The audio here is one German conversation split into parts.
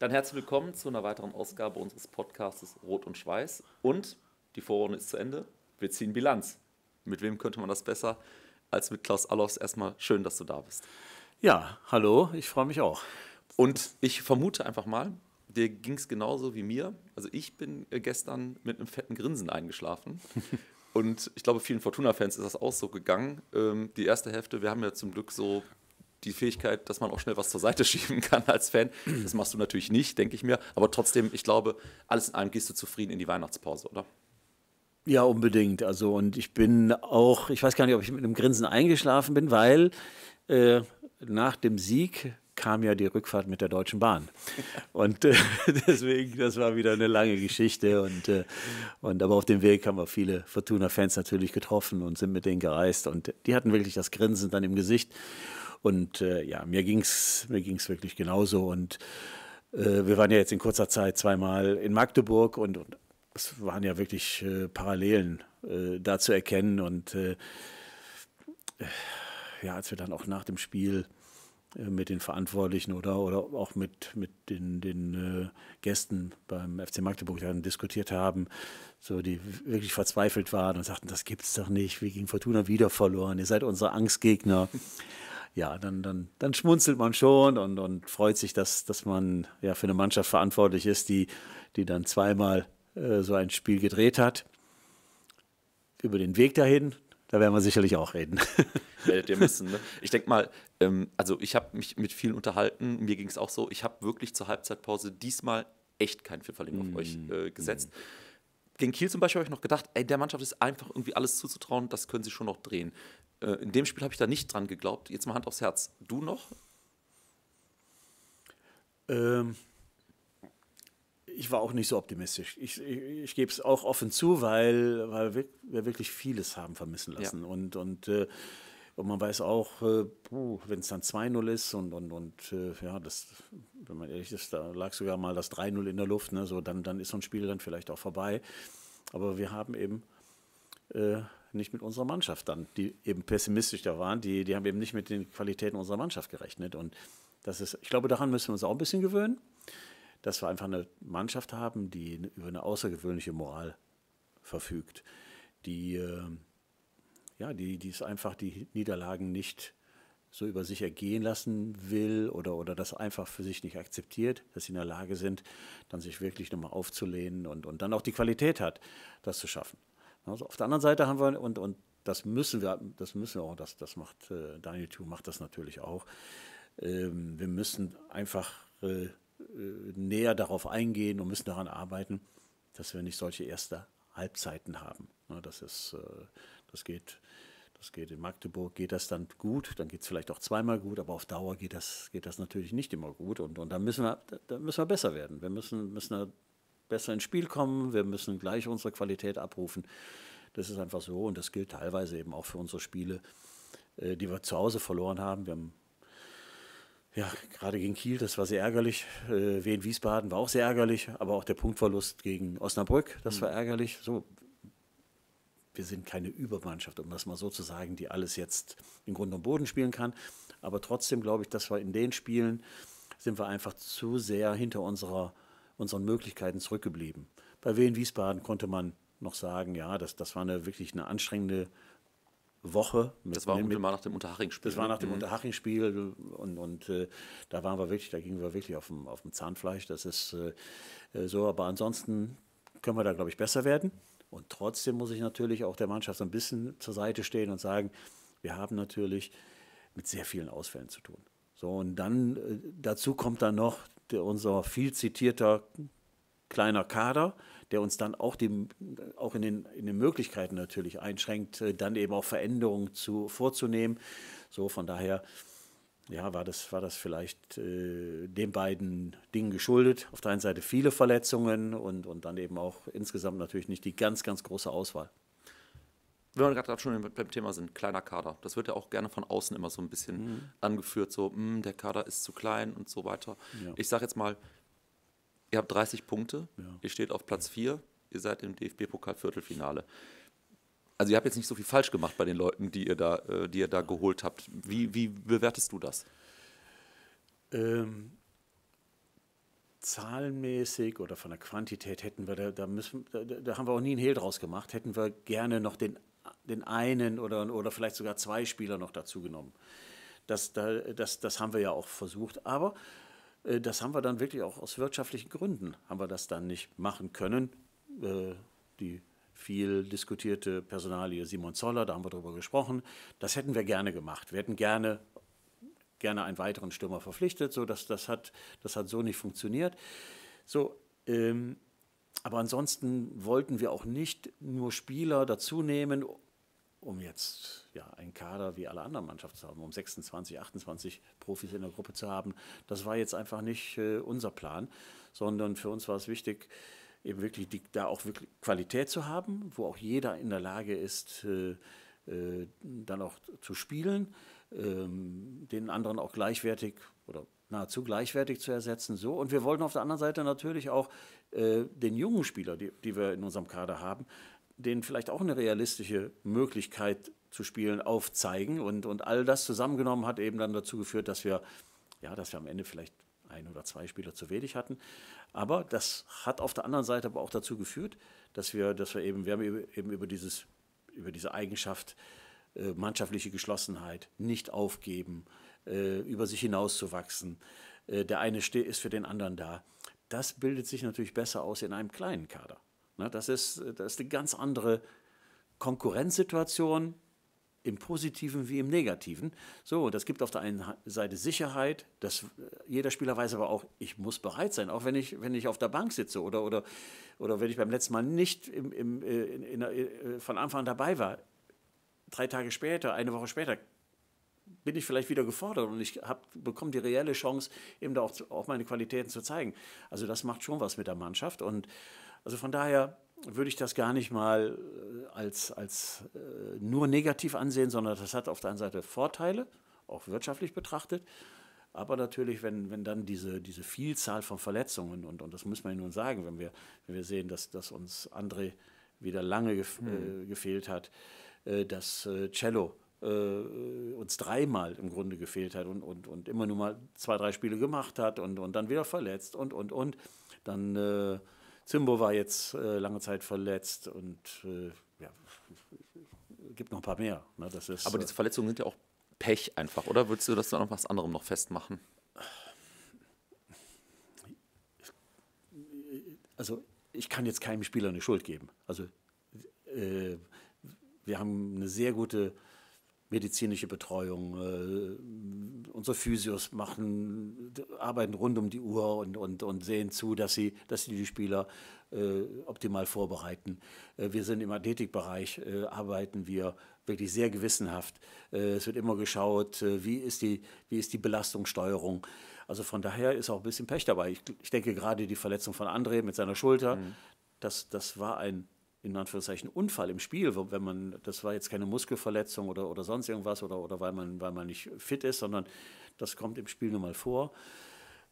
Dann herzlich willkommen zu einer weiteren Ausgabe unseres Podcasts Rot und Schweiß. Und die Vorrunde ist zu Ende. Wir ziehen Bilanz. Mit wem könnte man das besser als mit Klaus Allofs? Erstmal schön, dass du da bist. Ja, hallo, ich freue mich auch. Und ich vermute einfach mal, dir ging es genauso wie mir. Also ich bin äh, gestern mit einem fetten Grinsen eingeschlafen. Und ich glaube, vielen Fortuna-Fans ist das auch so gegangen. Ähm, die erste Hälfte, wir haben ja zum Glück so die Fähigkeit, dass man auch schnell was zur Seite schieben kann als Fan. Das machst du natürlich nicht, denke ich mir. Aber trotzdem, ich glaube, alles in allem gehst du zufrieden in die Weihnachtspause, oder? Ja, unbedingt. Also, und ich bin auch, ich weiß gar nicht, ob ich mit einem Grinsen eingeschlafen bin, weil äh, nach dem Sieg kam ja die Rückfahrt mit der Deutschen Bahn. Und äh, deswegen, das war wieder eine lange Geschichte. Und, äh, und aber auf dem Weg haben wir viele Fortuna-Fans natürlich getroffen und sind mit denen gereist. Und die hatten wirklich das Grinsen dann im Gesicht. Und äh, ja, mir ging es mir ging's wirklich genauso. Und äh, wir waren ja jetzt in kurzer Zeit zweimal in Magdeburg und, und es waren ja wirklich äh, Parallelen äh, da zu erkennen. Und äh, äh, ja, als wir dann auch nach dem Spiel mit den Verantwortlichen oder, oder auch mit, mit den, den äh, Gästen beim FC Magdeburg dann diskutiert haben, so die wirklich verzweifelt waren und sagten, das gibt's doch nicht, wir gegen Fortuna wieder verloren, ihr seid unsere Angstgegner ja, dann, dann, dann schmunzelt man schon und, und freut sich, dass, dass man ja für eine Mannschaft verantwortlich ist, die, die dann zweimal äh, so ein Spiel gedreht hat. Über den Weg dahin, da werden wir sicherlich auch reden. Werdet ihr müssen. Ne? Ich denke mal, ähm, also ich habe mich mit vielen unterhalten, mir ging es auch so, ich habe wirklich zur Halbzeitpause diesmal echt kein Pfifferling mm. auf euch mm, äh, mm. gesetzt. Mm. Gegen Kiel zum Beispiel habe ich noch gedacht, ey, der Mannschaft ist einfach irgendwie alles zuzutrauen, das können sie schon noch drehen. Äh, in dem Spiel habe ich da nicht dran geglaubt. Jetzt mal Hand aufs Herz. Du noch? Ähm, ich war auch nicht so optimistisch. Ich, ich, ich gebe es auch offen zu, weil, weil wir wirklich vieles haben vermissen lassen. Ja. Und, und, äh, und man weiß auch, äh, wenn es dann 2-0 ist und, und, und äh, ja, das, wenn man ehrlich ist, da lag sogar mal das 3-0 in der Luft, ne? so, dann, dann ist so ein Spiel dann vielleicht auch vorbei. Aber wir haben eben äh, nicht mit unserer Mannschaft dann, die eben pessimistisch da waren, die, die haben eben nicht mit den Qualitäten unserer Mannschaft gerechnet. Und das ist, ich glaube, daran müssen wir uns auch ein bisschen gewöhnen, dass wir einfach eine Mannschaft haben, die über eine außergewöhnliche Moral verfügt, die, äh, ja, die, die es einfach die Niederlagen nicht so über sich ergehen lassen will oder, oder das einfach für sich nicht akzeptiert, dass sie in der Lage sind, dann sich wirklich nochmal aufzulehnen und, und dann auch die Qualität hat, das zu schaffen. Also auf der anderen Seite haben wir, und, und das müssen wir, das müssen wir auch, das, das macht äh, Daniel Thu macht das natürlich auch. Ähm, wir müssen einfach äh, äh, näher darauf eingehen und müssen daran arbeiten, dass wir nicht solche erste Halbzeiten haben. Ja, ne, das ist, äh, das geht, das geht in Magdeburg geht das dann gut, dann geht es vielleicht auch zweimal gut, aber auf Dauer geht das, geht das natürlich nicht immer gut. Und, und da müssen wir, da müssen wir besser werden. Wir müssen, müssen besser ins Spiel kommen, wir müssen gleich unsere Qualität abrufen. Das ist einfach so und das gilt teilweise eben auch für unsere Spiele, äh, die wir zu Hause verloren haben. Wir haben ja, gerade gegen Kiel, das war sehr ärgerlich. Äh, Wien Wiesbaden war auch sehr ärgerlich, aber auch der Punktverlust gegen Osnabrück, das mhm. war ärgerlich. So, wir sind keine Übermannschaft, um das mal so zu sagen, die alles jetzt im Grund und Boden spielen kann. Aber trotzdem glaube ich, dass wir in den Spielen sind wir einfach zu sehr hinter unserer unseren Möglichkeiten zurückgeblieben. Bei Wien Wiesbaden konnte man noch sagen, ja, das, das war eine wirklich eine anstrengende Woche. Mit, das war mit, mit, nach dem Unterhaching-Spiel. Das war nach dem mhm. Unterhaching-Spiel und, und äh, da waren wir wirklich, da gingen wir wirklich auf dem, auf dem Zahnfleisch. Das ist äh, so, aber ansonsten können wir da, glaube ich, besser werden. Und trotzdem muss ich natürlich auch der Mannschaft so ein bisschen zur Seite stehen und sagen, wir haben natürlich mit sehr vielen Ausfällen zu tun. So, und dann äh, dazu kommt dann noch der, unser viel zitierter kleiner Kader, der uns dann auch, dem, auch in, den, in den Möglichkeiten natürlich einschränkt, äh, dann eben auch Veränderungen zu, vorzunehmen. So, von daher ja, war, das, war das vielleicht äh, den beiden Dingen geschuldet. Auf der einen Seite viele Verletzungen und, und dann eben auch insgesamt natürlich nicht die ganz, ganz große Auswahl wenn wir gerade schon beim Thema sind, kleiner Kader, das wird ja auch gerne von außen immer so ein bisschen mhm. angeführt, so, mh, hm, der Kader ist zu klein und so weiter. Ja. Ich sage jetzt mal, ihr habt 30 Punkte, ja. ihr steht auf Platz 4, ihr seid im DFB-Pokal-Viertelfinale. Also ihr habt jetzt nicht so viel falsch gemacht bei den Leuten, die ihr da, äh, die ihr da geholt habt. Wie, wie bewertest du das? Ähm, zahlenmäßig oder von der Quantität hätten wir, da, da, müssen, da, da, haben wir auch nie einen Hehl draus gemacht, hätten wir gerne noch den den einen oder, oder vielleicht sogar zwei Spieler noch dazu genommen. Das, das, das haben wir ja auch versucht, aber äh, das haben wir dann wirklich auch aus wirtschaftlichen Gründen, haben wir das dann nicht machen können. Äh, die viel diskutierte Personalie Simon Zoller, da haben wir darüber gesprochen, das hätten wir gerne gemacht. Wir hätten gerne gerne einen weiteren Stürmer verpflichtet, so dass das hat das hat so nicht funktioniert. So, ähm, aber ansonsten wollten wir auch nicht nur Spieler dazu nehmen, um jetzt ja, einen Kader wie alle anderen Mannschaften zu haben, um 26, 28 Profis in der Gruppe zu haben. Das war jetzt einfach nicht äh, unser Plan, sondern für uns war es wichtig, eben wirklich die, da auch wirklich Qualität zu haben, wo auch jeder in der Lage ist, äh, äh, dann auch zu spielen, ähm, den anderen auch gleichwertig oder nahezu gleichwertig zu ersetzen. So. Und wir wollten auf der anderen Seite natürlich auch äh, den jungen Spieler, die, die wir in unserem Kader haben, denen vielleicht auch eine realistische Möglichkeit zu spielen aufzeigen. Und, und all das zusammengenommen hat eben dann dazu geführt, dass wir, ja, dass wir am Ende vielleicht ein oder zwei Spieler zu wenig hatten. Aber das hat auf der anderen Seite aber auch dazu geführt, dass wir, dass wir eben, wir haben eben über, dieses, über diese Eigenschaft äh, mannschaftliche Geschlossenheit, nicht aufgeben, äh, über sich hinauszuwachsen, äh, der eine ist für den anderen da. Das bildet sich natürlich besser aus in einem kleinen Kader. Ne, das ist, das ist eine ganz andere Konkurrenzsituation im Positiven wie im Negativen. So, das gibt auf der einen Seite Sicherheit, dass äh, jeder Spieler weiß aber auch, ich muss bereit sein, auch wenn ich, wenn ich auf der Bank sitze oder, oder, oder wenn ich beim letzten Mal nicht im, im, äh, in, in, in, äh, von Anfang an dabei war. Drei Tage später, eine Woche später bin ich vielleicht wieder gefordert und ich bekomme die reelle Chance, eben da auch, auch meine Qualitäten zu zeigen. Also das macht schon was mit der Mannschaft und also von daher würde ich das gar nicht mal äh, als, als äh, nur negativ ansehen, sondern das hat auf der einen Seite Vorteile, auch wirtschaftlich betrachtet. Aber natürlich, wenn, wenn dann diese, diese Vielzahl von Verletzungen, und, und das muss man ja nun sagen, wenn wir, wenn wir sehen, dass, dass uns André wieder lange gef mhm. äh, gefehlt hat, äh, dass äh, Cello äh, uns dreimal im Grunde gefehlt hat und, und, und immer nur mal zwei, drei Spiele gemacht hat und, und dann wieder verletzt und, und, und, dann Zimbo war jetzt äh, lange Zeit verletzt und äh, ja, gibt noch ein paar mehr. Ne? Das ist, Aber diese äh, Verletzungen sind ja auch Pech einfach, oder? Würdest du das dann noch was anderem noch festmachen? Also ich kann jetzt keinem Spieler eine Schuld geben. Also äh, wir haben eine sehr gute medizinische Betreuung. Äh, unsere Physios machen, arbeiten rund um die Uhr und, und, und sehen zu, dass sie, dass sie die Spieler äh, optimal vorbereiten. Äh, wir sind im Athletikbereich, äh, arbeiten wir wirklich sehr gewissenhaft. Äh, es wird immer geschaut, äh, wie, ist die, wie ist die Belastungssteuerung. Also von daher ist auch ein bisschen Pech dabei. Ich, ich denke gerade die Verletzung von André mit seiner Schulter, mhm. das, das war ein in Anführungszeichen Unfall im Spiel, wenn man, das war jetzt keine Muskelverletzung oder, oder sonst irgendwas oder, oder weil, man, weil man nicht fit ist, sondern das kommt im Spiel nun mal vor.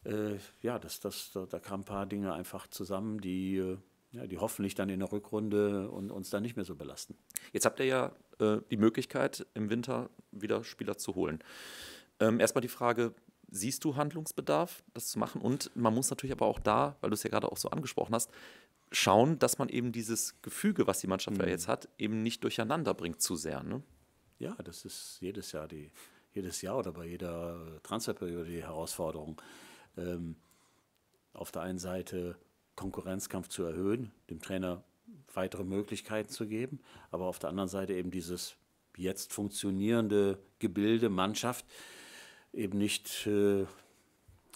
Äh, ja, das, das, da, da kamen ein paar Dinge einfach zusammen, die, äh, ja, die hoffentlich dann in der Rückrunde und, uns dann nicht mehr so belasten. Jetzt habt ihr ja äh, die Möglichkeit, im Winter wieder Spieler zu holen. Ähm, erstmal die Frage, siehst du Handlungsbedarf, das zu machen? Und man muss natürlich aber auch da, weil du es ja gerade auch so angesprochen hast, schauen, dass man eben dieses Gefüge, was die Mannschaft mhm. jetzt hat, eben nicht durcheinander bringt zu sehr. Ne? Ja, das ist jedes Jahr die, jedes Jahr oder bei jeder Transferperiode die Herausforderung. Ähm, auf der einen Seite Konkurrenzkampf zu erhöhen, dem Trainer weitere Möglichkeiten zu geben, aber auf der anderen Seite eben dieses jetzt funktionierende Gebilde Mannschaft eben nicht äh,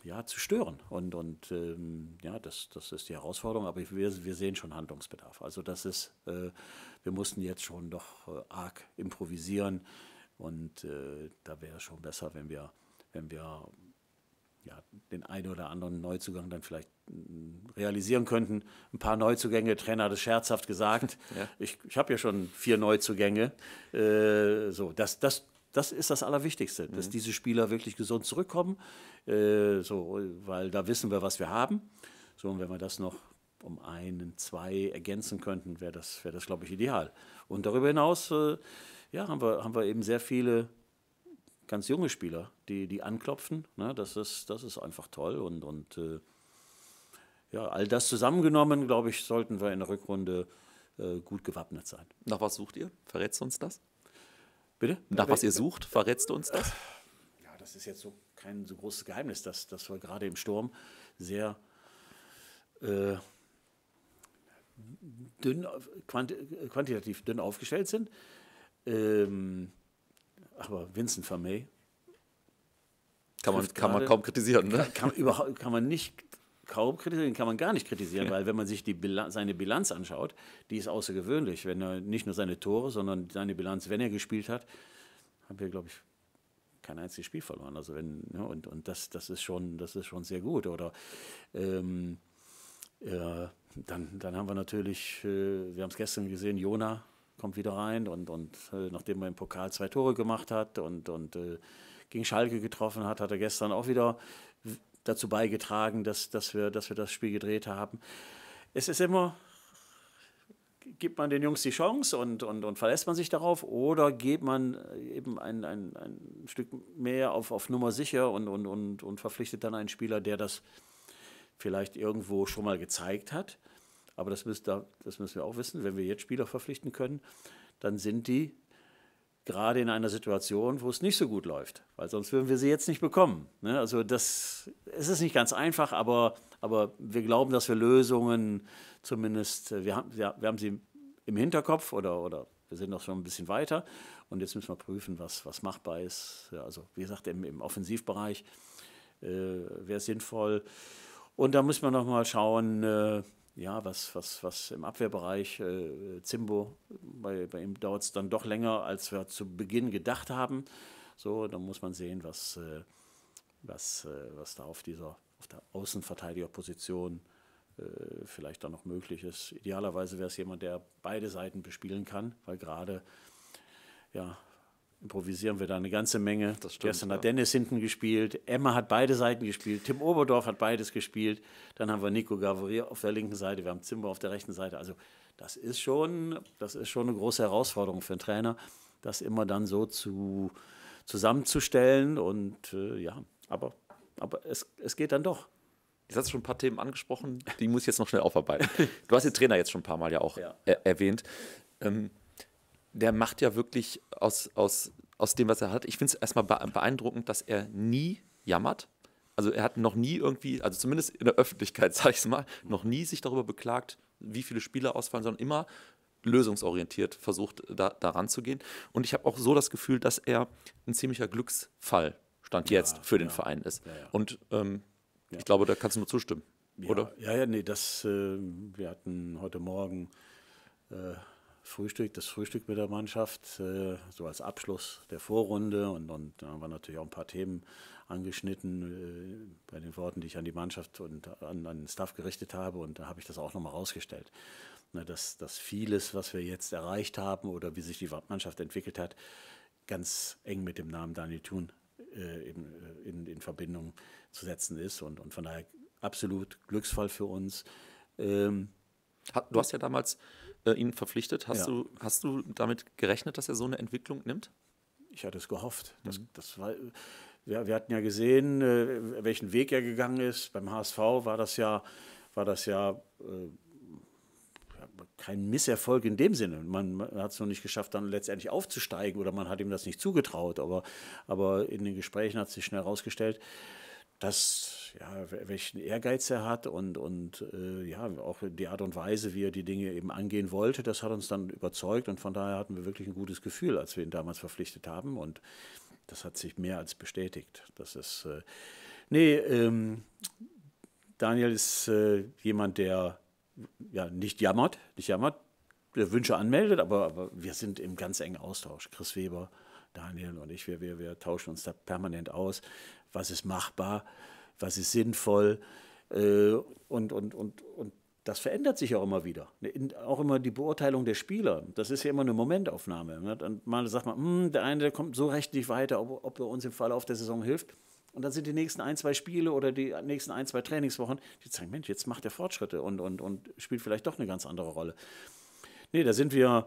ja, zu stören. Und, und ähm, ja, das, das ist die Herausforderung, aber wir, wir sehen schon Handlungsbedarf. Also das ist, äh, wir mussten jetzt schon doch äh, arg improvisieren und äh, da wäre es schon besser, wenn wir, wenn wir ja, den einen oder anderen Neuzugang dann vielleicht mm, realisieren könnten. Ein paar Neuzugänge, Trainer hat es scherzhaft gesagt. Ja. Ich, ich habe ja schon vier Neuzugänge. Äh, so, das, das das ist das Allerwichtigste, mhm. dass diese Spieler wirklich gesund zurückkommen, äh, so, weil da wissen wir, was wir haben. So, und wenn wir das noch um einen, zwei ergänzen könnten, wäre das, wär das glaube ich, ideal. Und darüber hinaus äh, ja, haben, wir, haben wir eben sehr viele ganz junge Spieler, die, die anklopfen. Ne? Das, ist, das ist einfach toll. Und, und äh, ja, all das zusammengenommen, glaube ich, sollten wir in der Rückrunde äh, gut gewappnet sein. Nach was sucht ihr? Verrätst du uns das? Bitte? Nach was ihr sucht, verrätst du uns das? Ja, das ist jetzt so kein so großes Geheimnis, dass, dass wir gerade im Sturm sehr äh, dünn, quanti quantitativ dünn aufgestellt sind. Ähm, aber Vincent Vermey. Kann man, kann man kaum kritisieren, ne? Kann, kann, kann man nicht kaum kritisieren, kann man gar nicht kritisieren, ja. weil wenn man sich die Bilanz, seine Bilanz anschaut, die ist außergewöhnlich. Wenn er nicht nur seine Tore, sondern seine Bilanz, wenn er gespielt hat, haben wir, glaube ich, kein einziges Spiel verloren. Also wenn, ja, ne, und, und das, das ist schon, das ist schon sehr gut. Oder ähm, äh, dann, dann haben wir natürlich, äh, wir haben es gestern gesehen, Jona kommt wieder rein und, und äh, nachdem er im Pokal zwei Tore gemacht hat und, und äh, gegen Schalke getroffen hat, hat er gestern auch wieder dazu beigetragen, dass, dass, wir, dass wir das Spiel gedreht haben. Es ist immer, gibt man den Jungs die Chance und, und, und verlässt man sich darauf oder geht man äh, eben ein, ein, ein Stück mehr auf, auf Nummer sicher und, und, und, und verpflichtet dann einen Spieler, der das vielleicht irgendwo schon mal gezeigt hat. Aber das, das müssen wir auch wissen, wenn wir jetzt Spieler verpflichten können, dann sind die gerade in einer Situation, wo es nicht so gut läuft, weil sonst würden wir sie jetzt nicht bekommen. Ne? Also das, es ist nicht ganz einfach, aber, aber wir glauben, dass wir Lösungen zumindest, äh, wir haben, wir, wir haben sie im Hinterkopf oder, oder wir sind noch schon ein bisschen weiter und jetzt müssen wir prüfen, was, was machbar ist. Ja, also wie gesagt, im, im Offensivbereich äh, wäre es sinnvoll. Und da müssen wir nochmal schauen, äh, ja, was, was, was im Abwehrbereich, äh, Zimbo, bei, bei ihm dauert es dann doch länger, als wir zu Beginn gedacht haben. So, dann muss man sehen, was, äh, was, äh, was da auf dieser auf der Außenverteidigerposition äh, vielleicht dann noch möglich ist. Idealerweise wäre es jemand, der beide Seiten bespielen kann, weil gerade ja, improvisieren wir da eine ganze Menge. Das stimmt, Gestern ja. hat Dennis hinten gespielt, Emma hat beide Seiten gespielt, Tim Oberdorf hat beides gespielt, dann haben wir Nico Gavrier auf der linken Seite, wir haben Zimmer auf der rechten Seite. Also das ist schon, das ist schon eine große Herausforderung für einen Trainer, das immer dann so zu, zusammenzustellen. Und äh, ja, aber, aber es, es geht dann doch. Du hast schon ein paar Themen angesprochen, die muss ich jetzt noch schnell aufarbeiten. Du hast den Trainer jetzt schon ein paar Mal ja auch ja. Er erwähnt. Ähm, der macht ja wirklich aus, aus, aus dem, was er hat. Ich finde es erstmal beeindruckend, dass er nie jammert. Also er hat noch nie irgendwie, also zumindest in der Öffentlichkeit, sage ich es mal, noch nie sich darüber beklagt, wie viele Spieler ausfallen, sondern immer lösungsorientiert versucht, da, da ranzugehen. Und ich habe auch so das Gefühl, dass er ein ziemlicher Glücksfall stand jetzt ja, für den ja. Verein ist. Ja, Und ähm, ich glaube, da kannst du nur zustimmen, oder? Ja, ja, nee, das, äh, wir hatten heute Morgen äh, Frühstück, das Frühstück mit der Mannschaft, äh, so als Abschluss der Vorrunde. Und, und da haben wir natürlich auch ein paar Themen angeschnitten äh, bei den Worten, die ich an die Mannschaft und an, an den Staff gerichtet habe. Und da habe ich das auch nochmal rausgestellt. dass, dass vieles, was wir jetzt erreicht haben oder wie sich die Mannschaft entwickelt hat, ganz eng mit dem Namen Daniel Thun äh, eben in, in Verbindung zu setzen ist. Und, und von daher absolut Glücksfall für uns. Ähm, du hast ja damals äh, ihn verpflichtet. Hast, ja. du, hast du damit gerechnet, dass er so eine Entwicklung nimmt? Ich hatte es gehofft. Das, mhm. das war, wir, wir, hatten ja gesehen, äh, welchen Weg er gegangen ist. Beim HSV war das ja, war das äh, ja kein Misserfolg in dem Sinne. Man, man hat es noch nicht geschafft, dann letztendlich aufzusteigen oder man hat ihm das nicht zugetraut. Aber, aber in den Gesprächen hat sich schnell herausgestellt, das, ja, welchen Ehrgeiz er hat und, und äh, ja, auch die Art und Weise, wie er die Dinge eben angehen wollte, das hat uns dann überzeugt und von daher hatten wir wirklich ein gutes Gefühl, als wir ihn damals verpflichtet haben und das hat sich mehr als bestätigt. Das ist, äh, nee, ähm, Daniel ist äh, jemand, der ja nicht jammert, nicht jammert, der Wünsche anmeldet, aber, aber wir sind im ganz engen Austausch. Chris Weber, Daniel und ich, wir, wir, wir tauschen uns da permanent aus was ist machbar, was ist sinnvoll äh, und, und, und, und das verändert sich auch immer wieder. Ne, auch immer die Beurteilung der Spieler. Das ist ja immer eine Momentaufnahme. Ne? Dann mal sagt man, hm, der eine der kommt so recht nicht weiter, ob, ob er uns im Verlauf der Saison hilft. Und dann sind die nächsten ein, zwei Spiele oder die nächsten ein, zwei Trainingswochen, die zeigen, Mensch, jetzt macht er Fortschritte und, und, und spielt vielleicht doch eine ganz andere Rolle. Nee, da sind wir,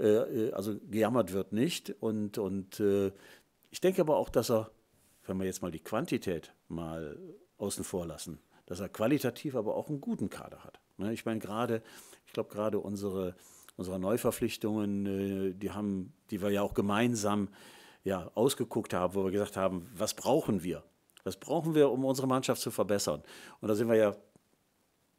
äh, äh also gejammert wird nicht. Und, und äh, ich denke aber auch, dass er wenn wir jetzt mal die Quantität mal außen vor lassen, dass er qualitativ aber auch einen guten Kader hat. Ne, ich meine, gerade, ich glaube, gerade unsere, unsere Neuverpflichtungen, äh, die haben, die wir ja auch gemeinsam ja, ausgeguckt haben, wo wir gesagt haben, was brauchen wir? Was brauchen wir, um unsere Mannschaft zu verbessern? Und da sind wir ja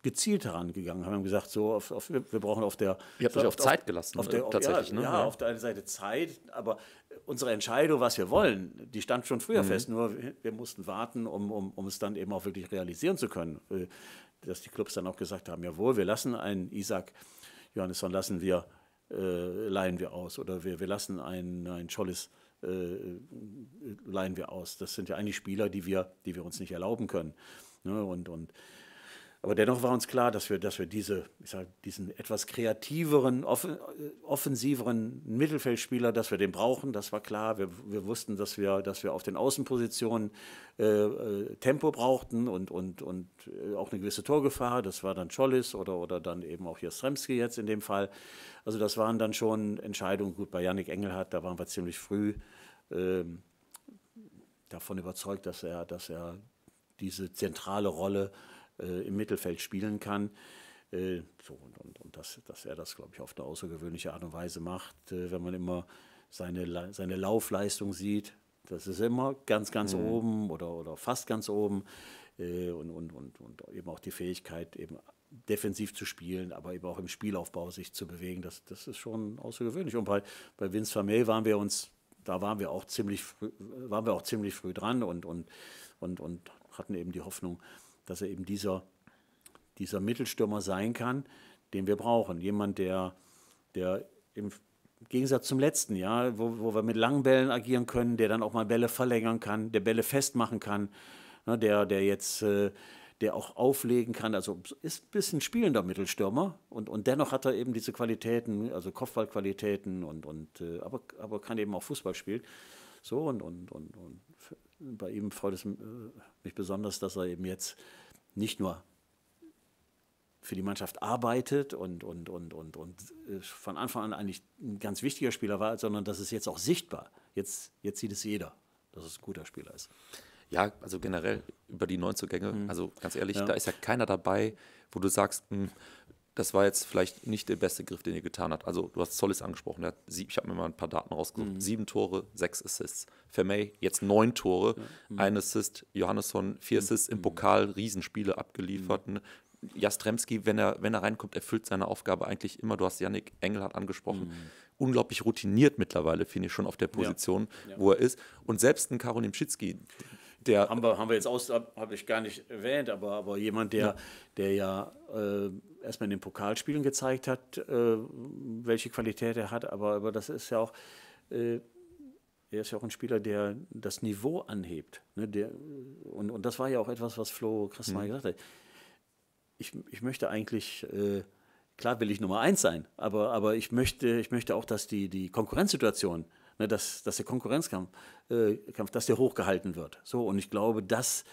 gezielt herangegangen, haben gesagt, so auf, auf, wir brauchen auf der... Ihr habt euch auf Zeit gelassen, auf der, tatsächlich. Ja, ne? ja, auf der einen Seite Zeit, aber unsere Entscheidung, was wir wollen, die stand schon früher mhm. fest, nur wir mussten warten, um, um, um es dann eben auch wirklich realisieren zu können. Äh, dass die Clubs dann auch gesagt haben, jawohl, wir lassen einen Isaac Johannesson, lassen wir, äh, leihen wir aus oder wir, wir lassen einen, einen Schollis äh, leihen wir aus. Das sind ja eigentlich Spieler, die wir, die wir uns nicht erlauben können. Ne? Und, und aber dennoch war uns klar, dass wir, dass wir diese, ich sag, diesen etwas kreativeren, offen, äh, offensiveren Mittelfeldspieler, dass wir den brauchen, das war klar. Wir, wir wussten, dass wir, dass wir auf den Außenpositionen äh, äh Tempo brauchten und, und, und äh, auch eine gewisse Torgefahr. Das war dann Chollis oder, oder dann eben auch Jastremski jetzt in dem Fall. Also das waren dann schon Entscheidungen. Gut, bei Yannick Engelhardt, da waren wir ziemlich früh äh, davon überzeugt, dass er, dass er diese zentrale Rolle äh, im Mittelfeld spielen kann. Äh, so, und, und, und dass, dass er das, glaube ich, auf eine außergewöhnliche Art und Weise macht, äh, wenn man immer seine, seine Laufleistung sieht. Das ist immer ganz, ganz mhm. oben oder, oder fast ganz oben. Äh, und, und, und, und eben auch die Fähigkeit, eben defensiv zu spielen, aber eben auch im Spielaufbau sich zu bewegen, das, das ist schon außergewöhnlich. Und bei, bei Vince Vermeil waren wir uns, da waren wir auch ziemlich, früh, waren wir auch ziemlich früh dran und, und, und, und hatten eben die Hoffnung, dass er eben dieser, dieser Mittelstürmer sein kann, den wir brauchen. Jemand, der, der im Gegensatz zum letzten Jahr, wo, wo wir mit langen Bällen agieren können, der dann auch mal Bälle verlängern kann, der Bälle festmachen kann, ne, der, der jetzt äh, der auch auflegen kann. Also ist ein bisschen spielender Mittelstürmer und, und dennoch hat er eben diese Qualitäten, also Kopfballqualitäten und, und äh, aber, aber kann eben auch Fußball spielen. So und, und, und, und bei ihm freut es äh, mich besonders, dass er eben jetzt nicht nur für die Mannschaft arbeitet und, und, und, und, und äh, von Anfang an eigentlich ein ganz wichtiger Spieler war, sondern das ist jetzt auch sichtbar. Jetzt, jetzt sieht es jeder, dass es ein guter Spieler ist. Ja, also generell über die Neuzugänge, mhm. also ganz ehrlich, ja. da ist ja keiner dabei, wo du sagst, mh, hm, das war jetzt vielleicht nicht der beste Griff, den ihr getan habt. Also, du hast Zollis angesprochen. Sieb, ich habe mir mal ein paar Daten rausgesucht. Mhm. Sieben Tore, sechs Assists. Vermey jetzt neun Tore, Mhm. ein Assist. Johannesson vier mhm. Assists im mhm. Pokal, Riesenspiele abgeliefert. Mhm. Ne, Jastremski, wenn er, wenn er reinkommt, erfüllt seine Aufgabe eigentlich immer. Du hast Yannick Engelhardt angesprochen. Mhm. Unglaublich routiniert mittlerweile, finde ich, schon auf der Position, ja. Ja. wo er ist. Und selbst ein Karolim Schitzki, der. Haben wir, haben wir jetzt aus, habe ich gar nicht erwähnt, aber, aber jemand, der ja, der ja äh, erstmal in den Pokalspielen gezeigt hat, äh, welche Qualität er hat. Aber, aber das ist ja auch, äh, er ist ja auch ein Spieler, der das Niveau anhebt. Ne? Der, und, und das war ja auch etwas, was Flo Christmann mhm. gesagt hat. Ich, ich möchte eigentlich, äh, klar will ich Nummer eins sein, aber, aber ich, möchte, ich möchte auch, dass die, die Konkurrenzsituation, ne, dass, dass der Konkurrenzkampf, äh, Kampf, dass der hochgehalten wird. So, und ich glaube, dass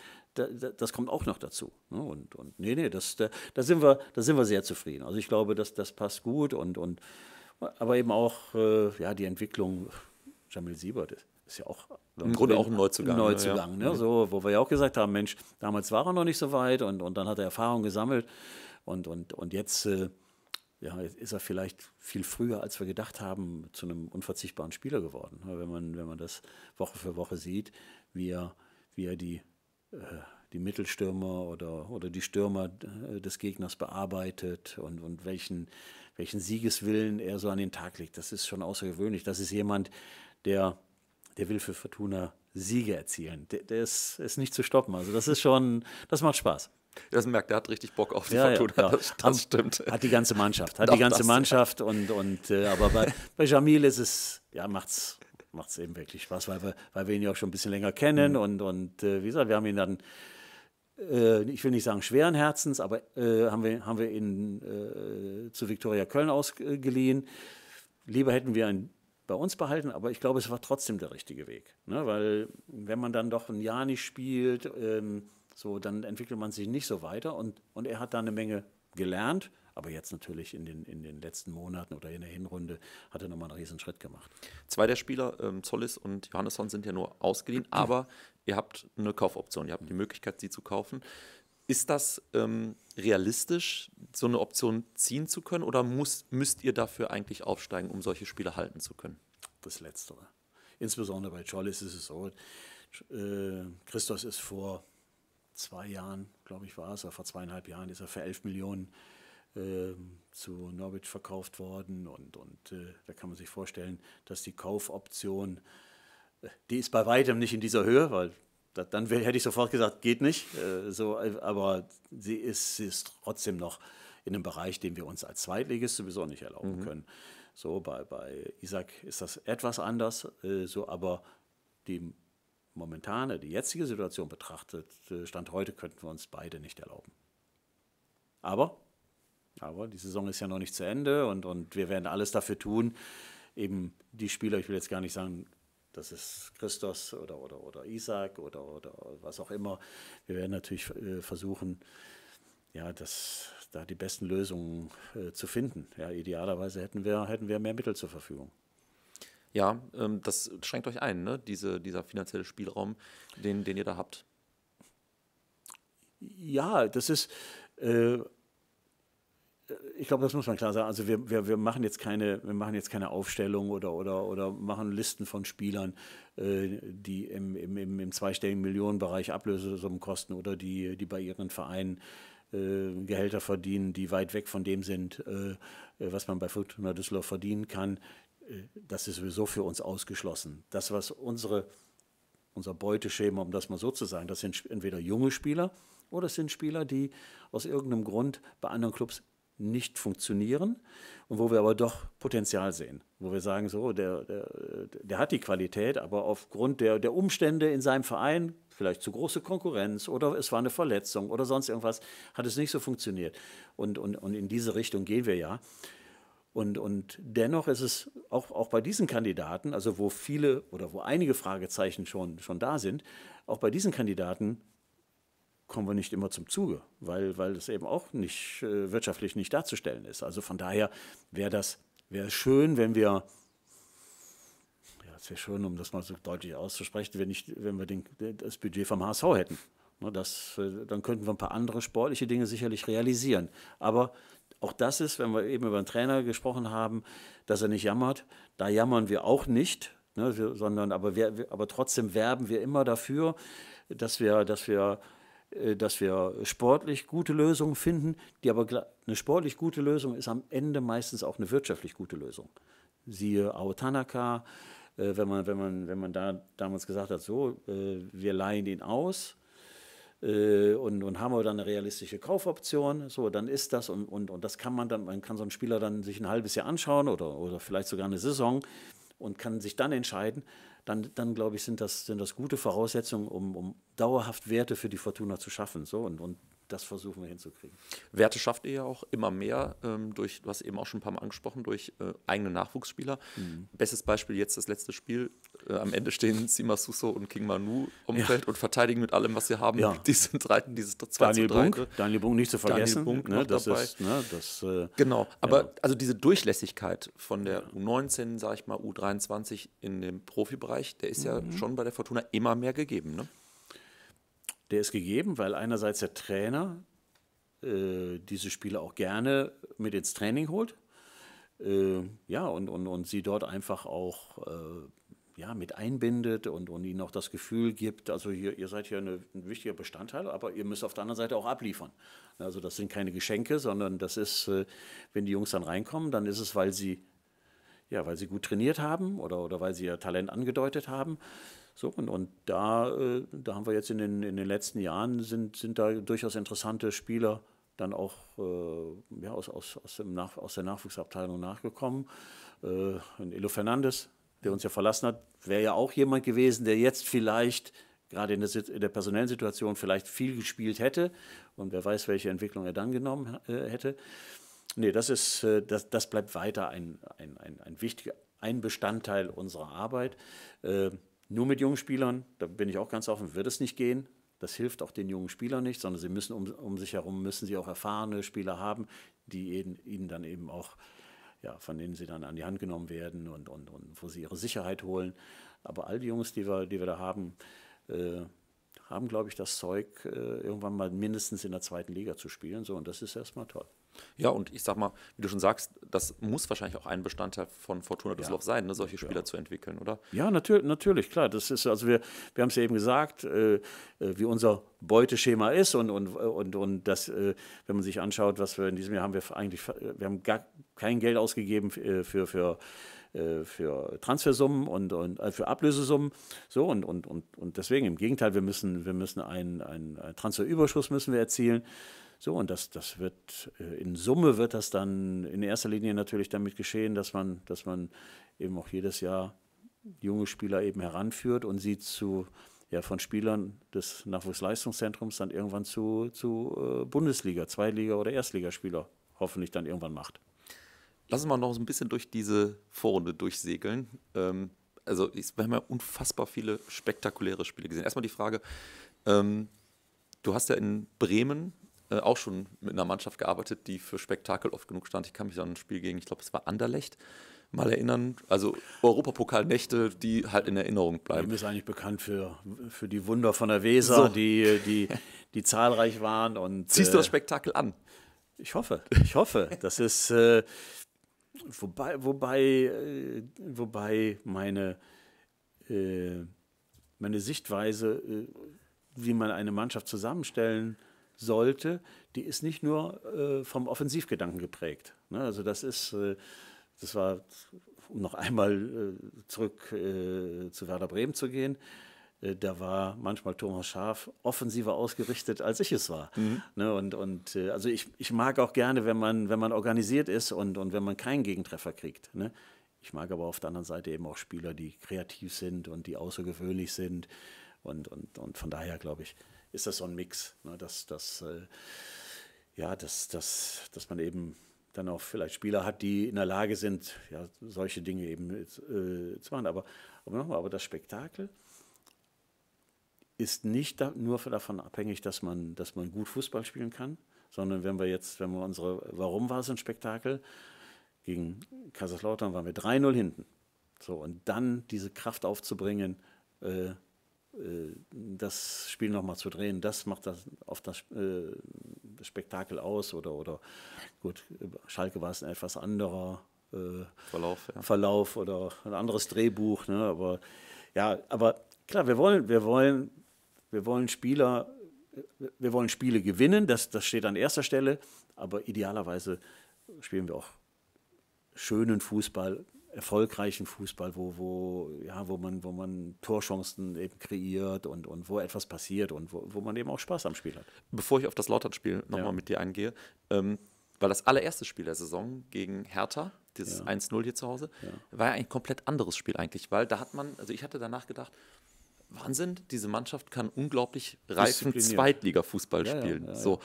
das kommt auch noch dazu. Ne? Und, und nee, nee, das, da, da, sind wir, da sind wir sehr zufrieden. Also ich glaube, das, das passt gut und, und aber eben auch äh, ja, die Entwicklung Jamil Siebert ist, ja auch im Grunde auch ein Neuzugang. Ne? Neuzugang, ne? ja. ne? so, wo wir ja auch gesagt haben, Mensch, damals war er noch nicht so weit und, und dann hat er Erfahrung gesammelt und, und, und jetzt, äh, ja, ist er vielleicht viel früher, als wir gedacht haben, zu einem unverzichtbaren Spieler geworden. Wenn man, wenn man das Woche für Woche sieht, wie er, wie er die äh, die Mittelstürmer oder, oder die Stürmer äh, des Gegners bearbeitet und, und welchen, welchen Siegeswillen er so an den Tag legt. Das ist schon außergewöhnlich. Das ist jemand, der, der will für Fortuna Siege erzielen. Der, der ist, ist nicht zu stoppen. Also das ist schon, das macht Spaß. Das merkt, der hat richtig Bock auf die ja, Fortuna. Ja, ja. Das, das, stimmt. Hat die ganze Mannschaft. Hat Doch, die ganze das, Mannschaft. Und, und, äh, aber bei, bei Jamil ist es, ja, macht's, macht es eben wirklich Spaß, weil wir, weil wir ihn ja auch schon ein bisschen länger kennen. Mhm. Und, und äh, wie gesagt, wir haben ihn dann, äh, ich will nicht sagen schweren Herzens, aber äh, haben, wir, haben wir ihn äh, zu Viktoria Köln ausgeliehen. Lieber hätten wir ihn bei uns behalten, aber ich glaube, es war trotzdem der richtige Weg. Ne? Weil wenn man dann doch ein Jahr nicht spielt, ähm, so, dann entwickelt man sich nicht so weiter. Und, und er hat da eine Menge gelernt aber jetzt natürlich in den, in den letzten Monaten oder in der Hinrunde hat er nochmal einen riesen Schritt gemacht. Zwei der Spieler, ähm, Zollis und Johannesson, sind ja nur ausgeliehen, mhm. aber ihr habt eine Kaufoption, ihr habt mhm. die Möglichkeit, sie zu kaufen. Ist das ähm, realistisch, so eine Option ziehen zu können oder muss, müsst ihr dafür eigentlich aufsteigen, um solche Spieler halten zu können? Das Letztere. Insbesondere bei Jollis ist es so, äh, Christos ist vor zwei Jahren, glaube ich, war es, vor zweieinhalb Jahren ist er für 11 Millionen ähm, zu Norwich verkauft worden. Und, und äh, da kann man sich vorstellen, dass die Kaufoption, äh, die ist bei weitem nicht in dieser Höhe, weil da, dann wär, hätte ich sofort gesagt, geht nicht. Äh, so, äh, aber sie ist, sie ist trotzdem noch in einem Bereich, den wir uns als Zweitligist sowieso nicht erlauben mhm. können. So, bei, bei Isaac ist das etwas anders, äh, so, aber die momentane, die jetzige Situation betrachtet, Stand heute könnten wir uns beide nicht erlauben. Aber aber die Saison ist ja noch nicht zu Ende und, und wir werden alles dafür tun, eben die Spieler, ich will jetzt gar nicht sagen, das ist Christos oder, oder, oder Isaac oder, oder was auch immer. Wir werden natürlich äh, versuchen, ja, das, da die besten Lösungen äh, zu finden. Ja, idealerweise hätten wir, hätten wir mehr Mittel zur Verfügung. Ja, ähm, das schränkt euch ein, ne? Diese, dieser finanzielle Spielraum, den, den ihr da habt. Ja, das ist. Äh, ich glaube, das muss man klar sagen. Also wir, wir, wir, machen jetzt keine, wir machen jetzt keine Aufstellung oder, oder, oder machen Listen von Spielern, äh, die im, im, im, zweistelligen Millionenbereich Ablösesummen kosten oder die, die bei ihren Vereinen äh, Gehälter verdienen, die weit weg von dem sind, äh, äh was man bei Fortuna Düsseldorf verdienen kann. Äh, das ist sowieso für uns ausgeschlossen. Das, was unsere, unser Beuteschema, um das mal so zu sagen, das sind entweder junge Spieler, oder es sind Spieler, die aus irgendeinem Grund bei anderen Clubs nicht funktionieren und wo wir aber doch Potenzial sehen, wo wir sagen, so, der, der, der hat die Qualität, aber aufgrund der, der Umstände in seinem Verein, vielleicht zu große Konkurrenz oder es war eine Verletzung oder sonst irgendwas, hat es nicht so funktioniert. Und, und, und in diese Richtung gehen wir ja. Und, und dennoch ist es auch, auch bei diesen Kandidaten, also wo viele oder wo einige Fragezeichen schon, schon da sind, auch bei diesen Kandidaten kommen wir nicht immer zum Zuge, weil, weil das eben auch nicht äh, wirtschaftlich nicht darzustellen ist. Also von daher wäre das wäre schön, wenn wir ja, es wäre schön, um das mal so deutlich auszusprechen, wenn, ich, wenn wir den, das Budget vom HSV hätten. Ne, das, äh, dann könnten wir ein paar andere sportliche Dinge sicherlich realisieren. Aber auch das ist, wenn wir eben über einen Trainer gesprochen haben, dass er nicht jammert. Da jammern wir auch nicht, ne, wir, sondern aber, wir, aber trotzdem werben wir immer dafür, dass wir, dass wir äh, dass wir sportlich gute Lösungen finden, die aber eine sportlich gute Lösung ist am Ende meistens auch eine wirtschaftlich gute Lösung. Siehe Aotanaka, äh, wenn, man, wenn, man, wenn man da damals gesagt hat, so, äh, wir leihen ihn aus und, und haben aber dann eine realistische Kaufoption, so, dann ist das und, und, und das kann man dann, man kann so einen Spieler dann sich ein halbes Jahr anschauen oder, oder vielleicht sogar eine Saison und kann sich dann entscheiden, dann, dann glaube ich, sind das, sind das gute Voraussetzungen, um, um dauerhaft Werte für die Fortuna zu schaffen. So, und, und das versuchen wir hinzukriegen. Werte schafft ihr ja auch immer mehr ähm, durch, du hast eben auch schon ein paar Mal angesprochen, durch äh, eigene Nachwuchsspieler. Mhm. Bestes Beispiel jetzt das letzte Spiel. Äh, am Ende stehen Sima Suso und King Manu umfeld ja. und verteidigen mit allem, was sie haben. Ja. Diese Dreiten, dieses 2 Daniel Bunk, ne? Daniel Bunk nicht zu vergessen. Daniel Bunk ne, das dabei. Ist, ne, das, äh, genau, aber ja. also diese Durchlässigkeit von der U19, sage ich mal, U23 in dem Profibereich, der ist mhm. ja schon bei der Fortuna immer mehr gegeben. Ne? der ist gegeben, weil einerseits der Trainer äh, diese Spieler auch gerne mit ins Training holt. Äh, ja, und, und, und sie dort einfach auch äh, ja, mit einbindet und, und ihnen auch das Gefühl gibt, also hier, ihr seid hier eine, ein wichtiger Bestandteil, aber ihr müsst auf der anderen Seite auch abliefern. Also das sind keine Geschenke, sondern das ist, äh, wenn die Jungs dann reinkommen, dann ist es, weil sie ja, weil sie gut trainiert haben oder, oder weil sie ihr Talent angedeutet haben. So, und, und da, äh, da haben wir jetzt in den, in den letzten Jahren sind, sind da durchaus interessante Spieler dann auch äh, ja, aus, aus, aus, dem Nach aus der Nachwuchsabteilung nachgekommen. Äh, Elo Fernandes, der uns ja verlassen hat, wäre ja auch jemand gewesen, der jetzt vielleicht gerade in der, in der, personellen Situation vielleicht viel gespielt hätte und wer weiß, welche Entwicklung er dann genommen äh, hätte. Nee, das, ist, äh, das, das bleibt weiter ein, ein, ein, ein wichtiger ein Bestandteil unserer Arbeit. Äh, nur mit jungen Spielern, da bin ich auch ganz offen, wird es nicht gehen. Das hilft auch den jungen Spielern nicht, sondern sie müssen um, um sich herum müssen sie auch erfahrene Spieler haben, die ihnen, ihnen dann eben auch, ja, von denen sie dann an die Hand genommen werden und, und, und wo sie ihre Sicherheit holen. Aber all die Jungs, die wir, die wir da haben, äh, haben, glaube ich, das Zeug, äh, irgendwann mal mindestens in der zweiten Liga zu spielen. So, und das ist erstmal toll. Ja, und ich sag mal, wie du schon sagst, das muss wahrscheinlich auch ein Bestandteil von Fortuna Düsseldorf ja. sein, ne, solche Spieler ja. zu entwickeln, oder? Ja, natürlich, natürlich, klar. Das ist, also wir, wir haben es ja eben gesagt, äh, äh, wie unser Beuteschema ist und, und, und, und das, äh, wenn man sich anschaut, was wir in diesem Jahr haben, wir eigentlich, äh, wir haben gar kein Geld ausgegeben äh, für, für für Transfersummen und, und äh, für Ablösesummen. So und, und, und, und deswegen im Gegenteil, wir müssen, wir müssen einen, einen Transferüberschuss müssen wir erzielen. So, und das, das wird, äh, in Summe wird das dann in erster Linie natürlich damit geschehen, dass man, dass man eben auch jedes Jahr junge Spieler eben heranführt und sie zu, ja, von Spielern des Nachwuchsleistungszentrums dann irgendwann zu, zu äh, Bundesliga, Zweitliga oder Erstligaspieler hoffentlich dann irgendwann macht. Lass uns mal noch so ein bisschen durch diese Vorrunde durchsegeln. Ähm, also, wir haben ja unfassbar viele spektakuläre Spiele gesehen. Erstmal die Frage: ähm, Du hast ja in Bremen äh, auch schon mit einer Mannschaft gearbeitet, die für Spektakel oft genug stand. Ich kann mich an ein Spiel gegen, ich glaube, es war Anderlecht, mal erinnern. Also Europapokalnächte, die halt in Erinnerung bleiben. Du bist eigentlich bekannt für, für die Wunder von der Weser, so. die, die, die zahlreich waren. Und, Ziehst du das äh, Spektakel an? Ich hoffe, ich hoffe. Das ist, äh, wobei, wobei, äh, wobei meine, äh, meine Sichtweise, äh, wie man eine Mannschaft zusammenstellen kann, sollte, die ist nicht nur äh, vom Offensivgedanken geprägt. Ne? Also das ist, äh, das war, um noch einmal äh, zurück äh, zu Werder Bremen zu gehen, äh, da war manchmal Thomas Schaf offensiver ausgerichtet, als ich es war. Mhm. Ne? Und, und äh, also ich, ich mag auch gerne, wenn man, wenn man organisiert ist und, und wenn man keinen Gegentreffer kriegt. Ne? Ich mag aber auf der anderen Seite eben auch Spieler, die kreativ sind und die außergewöhnlich sind. Und, und, und von daher glaube ich, ist das so ein Mix, ne? dass, dass, äh, ja, dass, dass, dass man eben dann auch vielleicht Spieler hat, die in der Lage sind, ja, solche Dinge eben äh, zu machen. Aber, aber nochmal, aber das Spektakel ist nicht da, nur davon abhängig, dass man, dass man gut Fußball spielen kann, sondern wenn wir jetzt, wenn wir unsere, warum war es ein Spektakel? Gegen Kaiserslautern waren wir 3-0 hinten. So, und dann diese Kraft aufzubringen, äh, äh, das Spiel nochmal zu drehen, das macht das auf das äh, Spektakel aus oder, oder gut, Schalke war es ein etwas anderer äh, Verlauf, ja. Verlauf oder ein anderes Drehbuch, ne? aber ja, aber klar, wir wollen, wir wollen, wir wollen Spieler, wir wollen Spiele gewinnen, das, das steht an erster Stelle, aber idealerweise spielen wir auch schönen Fußball erfolgreichen Fußball, wo, wo, ja, wo, man, wo man Torchancen eben kreiert und, und wo etwas passiert und wo, wo man eben auch Spaß am Spiel hat. Bevor ich auf das Lautern-Spiel nochmal ja. mit dir eingehe, ähm, weil das allererste Spiel der Saison gegen Hertha, dieses ja. 1-0 hier zu Hause, ja. war ja ein komplett anderes Spiel eigentlich, weil da hat man, also ich hatte danach gedacht, Wahnsinn, diese Mannschaft kann unglaublich reifen Zweitliga-Fußball ja, ja, so.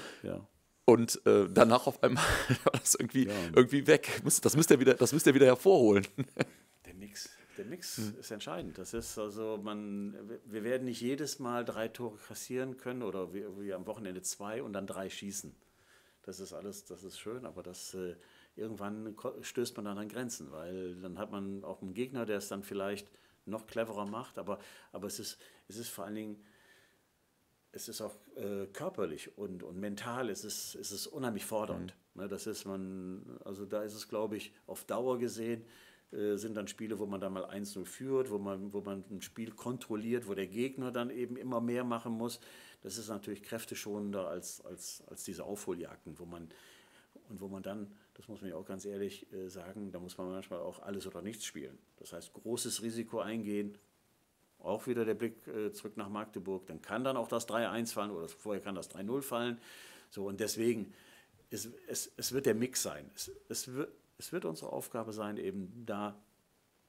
Und äh, danach auf einmal war das irgendwie, ja. irgendwie weg. Das müsst ihr wieder, das müsst ihr wieder hervorholen. Der Mix, der Mix hm. ist entscheidend. Das ist also, man, wir werden nicht jedes Mal drei Tore kassieren können oder wir, wir am Wochenende zwei und dann drei schießen. Das ist alles, das ist schön, aber das äh, irgendwann stößt man dann an Grenzen, weil dann hat man auch einen Gegner, der es dann vielleicht noch cleverer macht, aber, aber es, ist, es ist vor allen Dingen es ist auch äh, körperlich und, und mental, es ist, es ist unheimlich fordernd. Mhm. Ne, das ist man, also da ist es, glaube ich, auf Dauer gesehen, äh, sind dann Spiele, wo man dann mal 1-0 führt, wo man, wo man ein Spiel kontrolliert, wo der Gegner dann eben immer mehr machen muss. Das ist natürlich kräfteschonender als, als, als diese Aufholjagden, wo man und wo man dann, das muss man ja auch ganz ehrlich äh, sagen, da muss man manchmal auch alles oder nichts spielen. Das heißt, großes Risiko eingehen, auch wieder der Blick äh, zurück nach Magdeburg. Dann kann dann auch das 3-1 fallen oder vorher kann das 3-0 fallen. So, und deswegen, es, es, es wird der Mix sein. Es, es, wird, es wird unsere Aufgabe sein, eben da,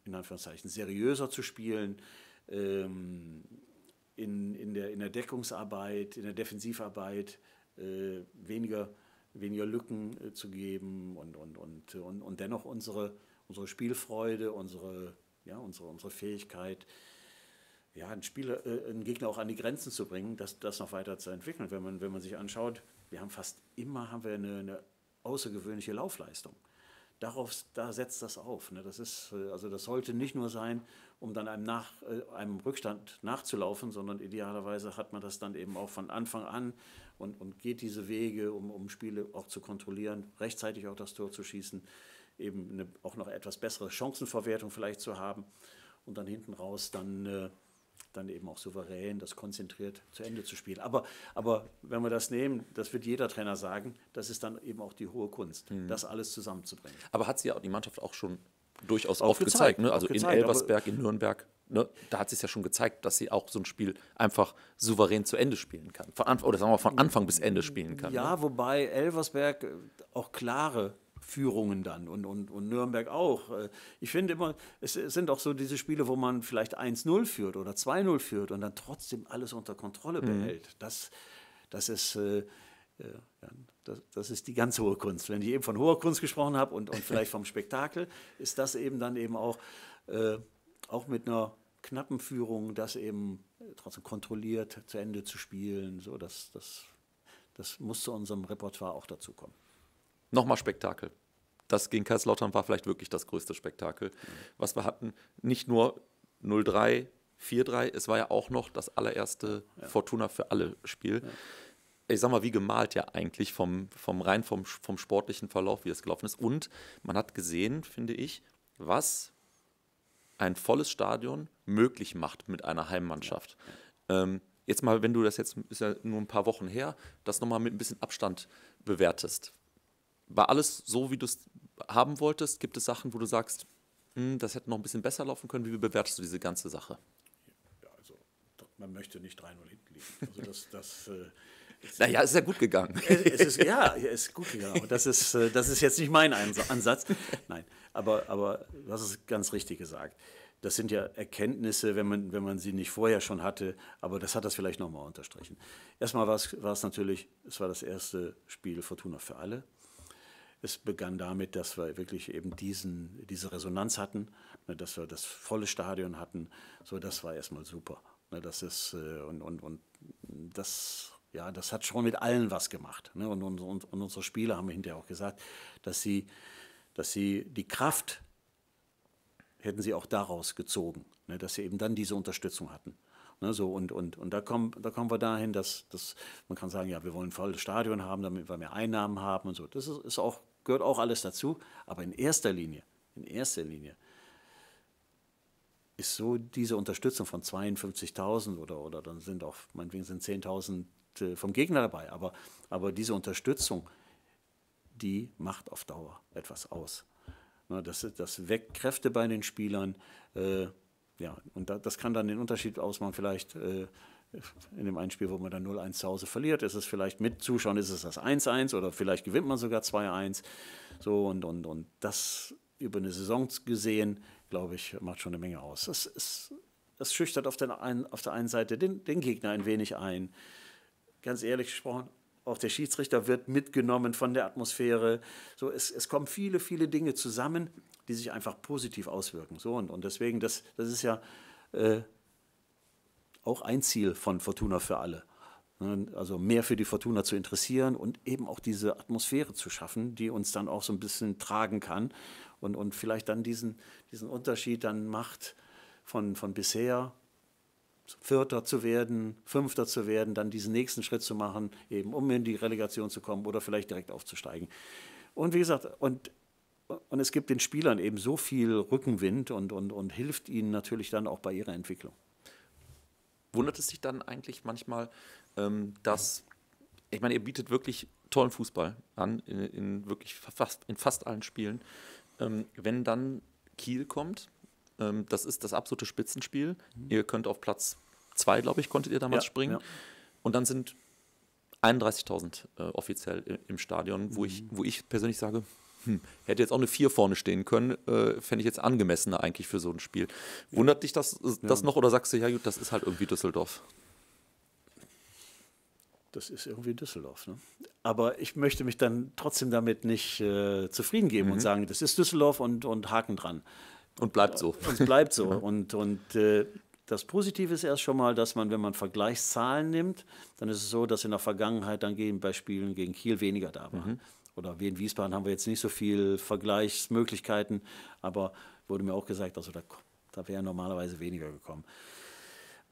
in Anführungszeichen, seriöser zu spielen, ähm, in, in, der, in der Deckungsarbeit, in der Defensivarbeit äh, weniger, weniger Lücken äh, zu geben und, und, und, und, und dennoch unsere, unsere Spielfreude, unsere, ja, unsere, unsere Fähigkeit, ja, einen, Spieler, äh, einen Gegner auch an die Grenzen zu bringen, das, das noch weiter zu entwickeln. Wenn man, wenn man sich anschaut, wir haben fast immer haben wir eine, eine außergewöhnliche Laufleistung. Darauf, da setzt das auf. Ne? Das, ist, äh, also das sollte nicht nur sein, um dann einem, nach, äh, einem Rückstand nachzulaufen, sondern idealerweise hat man das dann eben auch von Anfang an und, und geht diese Wege, um, um Spiele auch zu kontrollieren, rechtzeitig auch das Tor zu schießen, eben eine, auch noch etwas bessere Chancenverwertung vielleicht zu haben und dann hinten raus dann äh, dann eben auch souverän, das konzentriert zu Ende zu spielen. Aber, aber wenn wir das nehmen, das wird jeder Trainer sagen, das ist dann eben auch die hohe Kunst, mhm. das alles zusammenzubringen. Aber hat sie ja die Mannschaft auch schon durchaus auch oft gezeigt, gezeigt ne? also gezeigt, in Elversberg, in Nürnberg. Ne, da hat sie es ja schon gezeigt, dass sie auch so ein Spiel einfach souverän zu Ende spielen kann. Von oder sagen wir von mhm. Anfang bis Ende spielen kann. Ja, ne? wobei Elversberg äh, auch klare Führungen dann und, und, und Nürnberg auch. Äh, ich finde immer, es sind auch so diese Spiele, wo man vielleicht 1-0 führt oder 2-0 führt und dann trotzdem alles unter Kontrolle mhm. behält. Mhm. Das, das ist. Äh, äh, ja, das, das, ist die ganz hohe Kunst. Wenn ich eben von hoher Kunst gesprochen habe und, und vielleicht vom Spektakel, ist das eben dann eben auch, äh, auch mit einer knappen Führung, das eben trotzdem kontrolliert zu Ende zu spielen. So, das, das, das muss zu unserem Repertoire auch dazu kommen. Nochmal Spektakel. Das gegen Kaiserslautern war vielleicht wirklich das größte Spektakel, mhm. was wir hatten. Nicht nur 0-3, 4-3, es war ja auch noch das allererste ja. Fortuna für alle Spiel. Ja. Ich sag mal, wie gemalt ja eigentlich vom, vom rein vom, vom sportlichen Verlauf, wie es gelaufen ist. Und man hat gesehen, finde ich, was ein volles Stadion möglich macht mit einer Heimmannschaft. Ja. Ähm, jetzt mal, wenn du das jetzt, ist ja nur ein paar Wochen her, das nochmal mit ein bisschen Abstand bewertest war alles so, wie du es haben wolltest? Gibt es Sachen, wo du sagst, hm, das hätte noch ein bisschen besser laufen können? Wie bewertest du diese ganze Sache? Ja, also man möchte nicht 3-0 hinten liegen. Also das, das äh naja, ist ja gut gegangen. Es ist, ja, es ist gut gegangen. das ist, äh, das ist jetzt nicht mein Ansatz. Nein, aber, aber das ist ganz richtig gesagt. Das sind ja Erkenntnisse, wenn man, wenn man sie nicht vorher schon hatte, aber das hat das vielleicht nochmal unterstrichen. Erstmal war es natürlich, es war das erste Spiel Fortuna für alle es begann damit, dass wir wirklich eben diesen, diese Resonanz hatten, ne, dass wir das volle Stadion hatten. So, das war erstmal super. Ne, das ist, äh, und, und, und das, ja, das hat schon mit allen was gemacht. Ne. Und, und, und, unsere Spieler haben hinterher auch gesagt, dass sie, dass sie die Kraft hätten sie auch daraus gezogen, dass sie eben dann diese Unterstützung hatten. so und, und, und da, kommen, da kommen wir dahin, dass, dass man kann sagen, ja, wir wollen ein volles Stadion haben, damit wir mehr Einnahmen haben und so. Das ist, ist auch gehört auch alles dazu, aber in erster Linie, in erster Linie ist so diese Unterstützung von 52.000 oder, oder dann sind auch, meinetwegen sind 10.000 äh, vom Gegner dabei, aber, aber diese Unterstützung, die macht auf Dauer etwas aus. Ne, das, das weckt Kräfte bei den Spielern. Äh, ja, und das kann dann den Unterschied ausmachen, vielleicht äh, in dem einen Spiel, wo man dann 0-1 zu Hause verliert, ist es vielleicht mit Zuschauern, ist es das 1-1 oder vielleicht gewinnt man sogar 2-1. So und, und, und das über eine Saison gesehen, glaube ich, macht schon eine Menge aus. Das, ist, das schüchtert auf, den einen, auf der einen Seite den, den Gegner ein wenig ein. Ganz ehrlich gesprochen, auch der Schiedsrichter wird mitgenommen von der Atmosphäre. So, es, es kommen viele, viele Dinge zusammen, die sich einfach positiv auswirken. So, und, und deswegen, das, das ist ja äh, auch ein Ziel von Fortuna für alle. Ne, also mehr für die Fortuna zu interessieren und eben auch diese Atmosphäre zu schaffen, die uns dann auch so ein bisschen tragen kann und, und vielleicht dann diesen, diesen Unterschied dann macht von, von bisher Vierter zu werden, Fünfter zu werden, dann diesen nächsten Schritt zu machen, eben um in die Relegation zu kommen oder vielleicht direkt aufzusteigen. Und wie gesagt, und, und es gibt den Spielern eben so viel Rückenwind und, und, und hilft ihnen natürlich dann auch bei ihrer Entwicklung wundert es dich dann eigentlich manchmal, ähm, dass, ich meine, ihr bietet wirklich tollen Fußball an, in, in wirklich fast, in fast allen Spielen. Ähm, wenn dann Kiel kommt, ähm, das ist das absolute Spitzenspiel. Mhm. Ihr könnt auf Platz 2, glaube ich, konntet ihr damals ja, springen. Ja. Und dann sind 31.000 äh, offiziell im, im Stadion, wo, mhm. ich, wo ich persönlich sage, hm, hätte jetzt auch eine 4 vorne stehen können, äh, fände ich jetzt angemessener eigentlich für so ein Spiel. Wundert dich das, äh, das ja. noch oder sagst du, ja gut, das ist halt irgendwie Düsseldorf? Das ist irgendwie Düsseldorf. Ne? Aber ich möchte mich dann trotzdem damit nicht äh, zufrieden geben mhm. und sagen, das ist Düsseldorf und, und Haken dran. Und bleibt so. Und bleibt so. und und äh, das Positive ist erst schon mal, dass man, wenn man Vergleichszahlen nimmt, dann ist es so, dass in der Vergangenheit dann bei Spielen gegen Kiel weniger da waren. Mhm oder wie in Wiesbaden haben wir jetzt nicht so viel Vergleichsmöglichkeiten, aber wurde mir auch gesagt, also da, da wäre normalerweise weniger gekommen.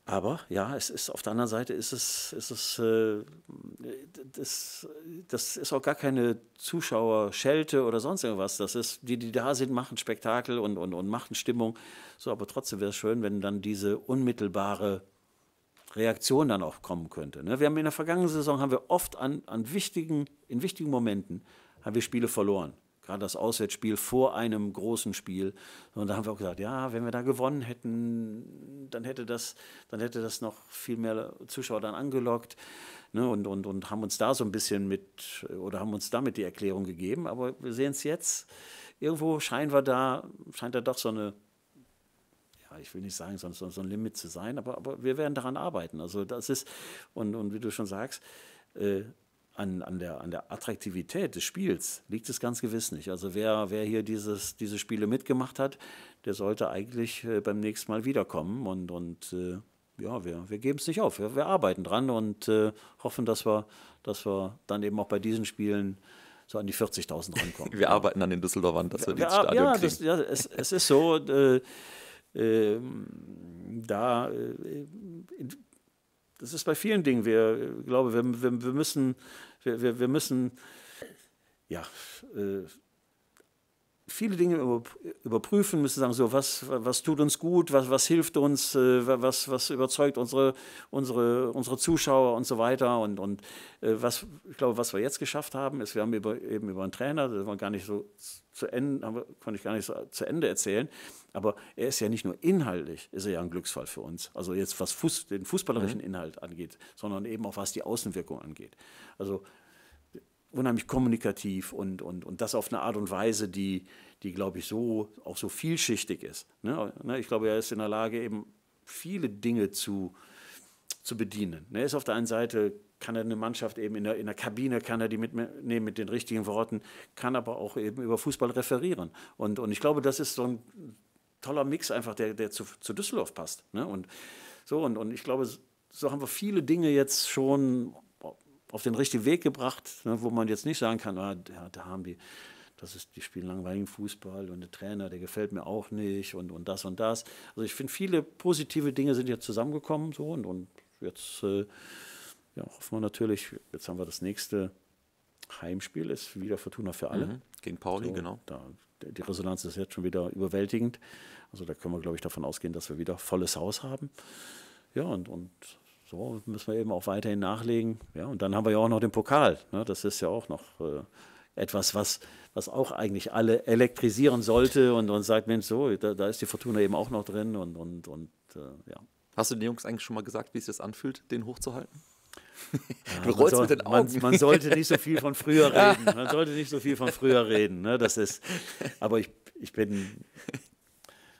Aber ja, es ist auf der anderen Seite ist es, ist es äh, das, das ist auch gar keine Zuschauerschelte oder sonst irgendwas. Das ist, die, die da sind, machen Spektakel und, und, und machen Stimmung. So, aber trotzdem wäre es schön, wenn dann diese unmittelbare Reaktion dann auch kommen könnte. Ne? Wir haben in der vergangenen Saison haben wir oft an, an wichtigen, in wichtigen Momenten haben wir Spiele verloren. Gerade das Auswärtsspiel vor einem großen Spiel. Und da haben wir auch gesagt, ja, wenn wir da gewonnen hätten, dann hätte das, dann hätte das noch viel mehr Zuschauer dann angelockt. Ne? Und, und, und haben uns da so ein bisschen mit, oder haben uns damit die Erklärung gegeben. Aber wir sehen es jetzt. Irgendwo scheinen wir da, scheint da doch so eine ich will nicht sagen, so, so, so ein Limit zu sein, aber, aber wir werden daran arbeiten. Also das ist, und, und wie du schon sagst, äh, an, an, der, an der Attraktivität des Spiels liegt es ganz gewiss nicht. Also wer, wer hier dieses, diese Spiele mitgemacht hat, der sollte eigentlich äh, beim nächsten Mal wiederkommen. Und, und äh, ja, wir, wir geben es nicht auf. Wir, wir arbeiten dran und äh, hoffen, dass wir, dass wir dann eben auch bei diesen Spielen so an die 40.000 rankommen. wir ja. arbeiten an den Düsseldorfern, dass wir, wir dieses Stadion ja, kriegen. Das, ja, es, es ist so äh, ähm, da, äh, das ist bei vielen Dingen. Wir äh, glaube, wir, wir, wir müssen, wir, wir müssen ja, äh, viele Dinge überprüfen, müssen sagen, so, was, was tut uns gut, was, was hilft uns, äh, was, was überzeugt unsere, unsere, unsere Zuschauer und so weiter. Und, und äh, was, ich glaube, was wir jetzt geschafft haben, ist, wir haben über, eben über einen Trainer, das war gar nicht so zu Ende, haben, konnte ich gar nicht so zu Ende erzählen, aber er ist ja nicht nur inhaltlich, ist er ja ein Glücksfall für uns. Also jetzt, was Fuß, den fußballerischen mhm. Inhalt angeht, sondern eben auch was die Außenwirkung angeht. Also unheimlich kommunikativ und, und, und das auf eine Art und Weise, die, die glaube ich, so, auch so vielschichtig ist. Ne? ne? Ich glaube, er ist in der Lage, eben viele Dinge zu, zu bedienen. Ne? Er ist auf der einen Seite, kann er eine Mannschaft eben in der, in der Kabine, kann er die mitnehmen mit den richtigen Worten, kann aber auch eben über Fußball referieren. Und, und ich glaube, das ist so ein toller Mix einfach, der, der zu, zu Düsseldorf passt. Ne? Und so, und, und ich glaube, so haben wir viele Dinge jetzt schon auf den richtigen Weg gebracht, ne, wo man jetzt nicht sagen kann, ah, da, da haben die, das ist, die spielen langweiligen Fußball und der Trainer, der gefällt mir auch nicht und, und das und das. Also ich finde, viele positive Dinge sind jetzt zusammengekommen so und, und jetzt äh, ja, hoffen wir natürlich, jetzt haben wir das nächste Heimspiel, ist wieder Fortuna für alle. Mhm, gegen Pauli, so, genau. Da, die Resonanz ist jetzt schon wieder überwältigend. Also da können wir, glaube ich, davon ausgehen, dass wir wieder volles Haus haben. Ja, und, und so müssen wir eben auch weiterhin nachlegen. Ja, und dann haben wir ja auch noch den Pokal. Ne? Das ist ja auch noch äh, etwas, was, was auch eigentlich alle elektrisieren sollte und, und sagt, Mensch, so, da, da ist die Fortuna eben auch noch drin und, und, und äh, ja. Hast du den Jungs eigentlich schon mal gesagt, wie es sich anfühlt, den hochzuhalten? Ja, du rollst soll, mit den Augen. Man, man, sollte nicht so viel von früher reden. Man sollte nicht so viel von früher reden. Ne? Das ist, aber ich, ich bin,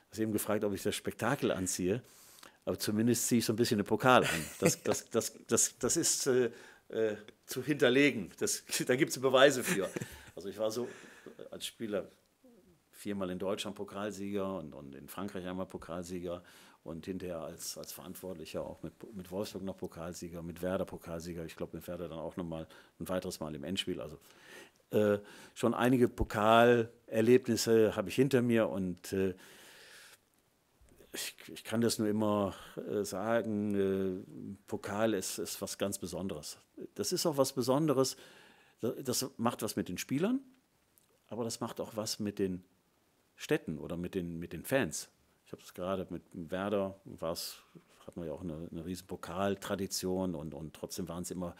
hast eben gefragt, ob ich das Spektakel anziehe aber zumindest ziehe ich so ein bisschen den Pokal an. Das, das, das, das, das ist äh, äh, zu hinterlegen. Das, da gibt es Beweise für. Also ich war so äh, als Spieler viermal in Deutschland Pokalsieger und, und in Frankreich einmal Pokalsieger und hinterher als, als Verantwortlicher auch mit, mit Wolfsburg noch Pokalsieger, mit Werder Pokalsieger. Ich glaube, mit Werder dann auch nochmal ein weiteres Mal im Endspiel. Also äh, schon einige Pokalerlebnisse habe ich hinter mir und äh, ich, ich, kann das nur immer äh, sagen, äh, Pokal ist, ist was ganz Besonderes. Das ist auch was Besonderes. Das macht was mit den Spielern, aber das macht auch was mit den Städten oder mit den, mit den Fans. Ich habe es gerade mit Werder, war's, hatten wir ja auch eine, eine riesen Pokaltradition und, und trotzdem waren es immer,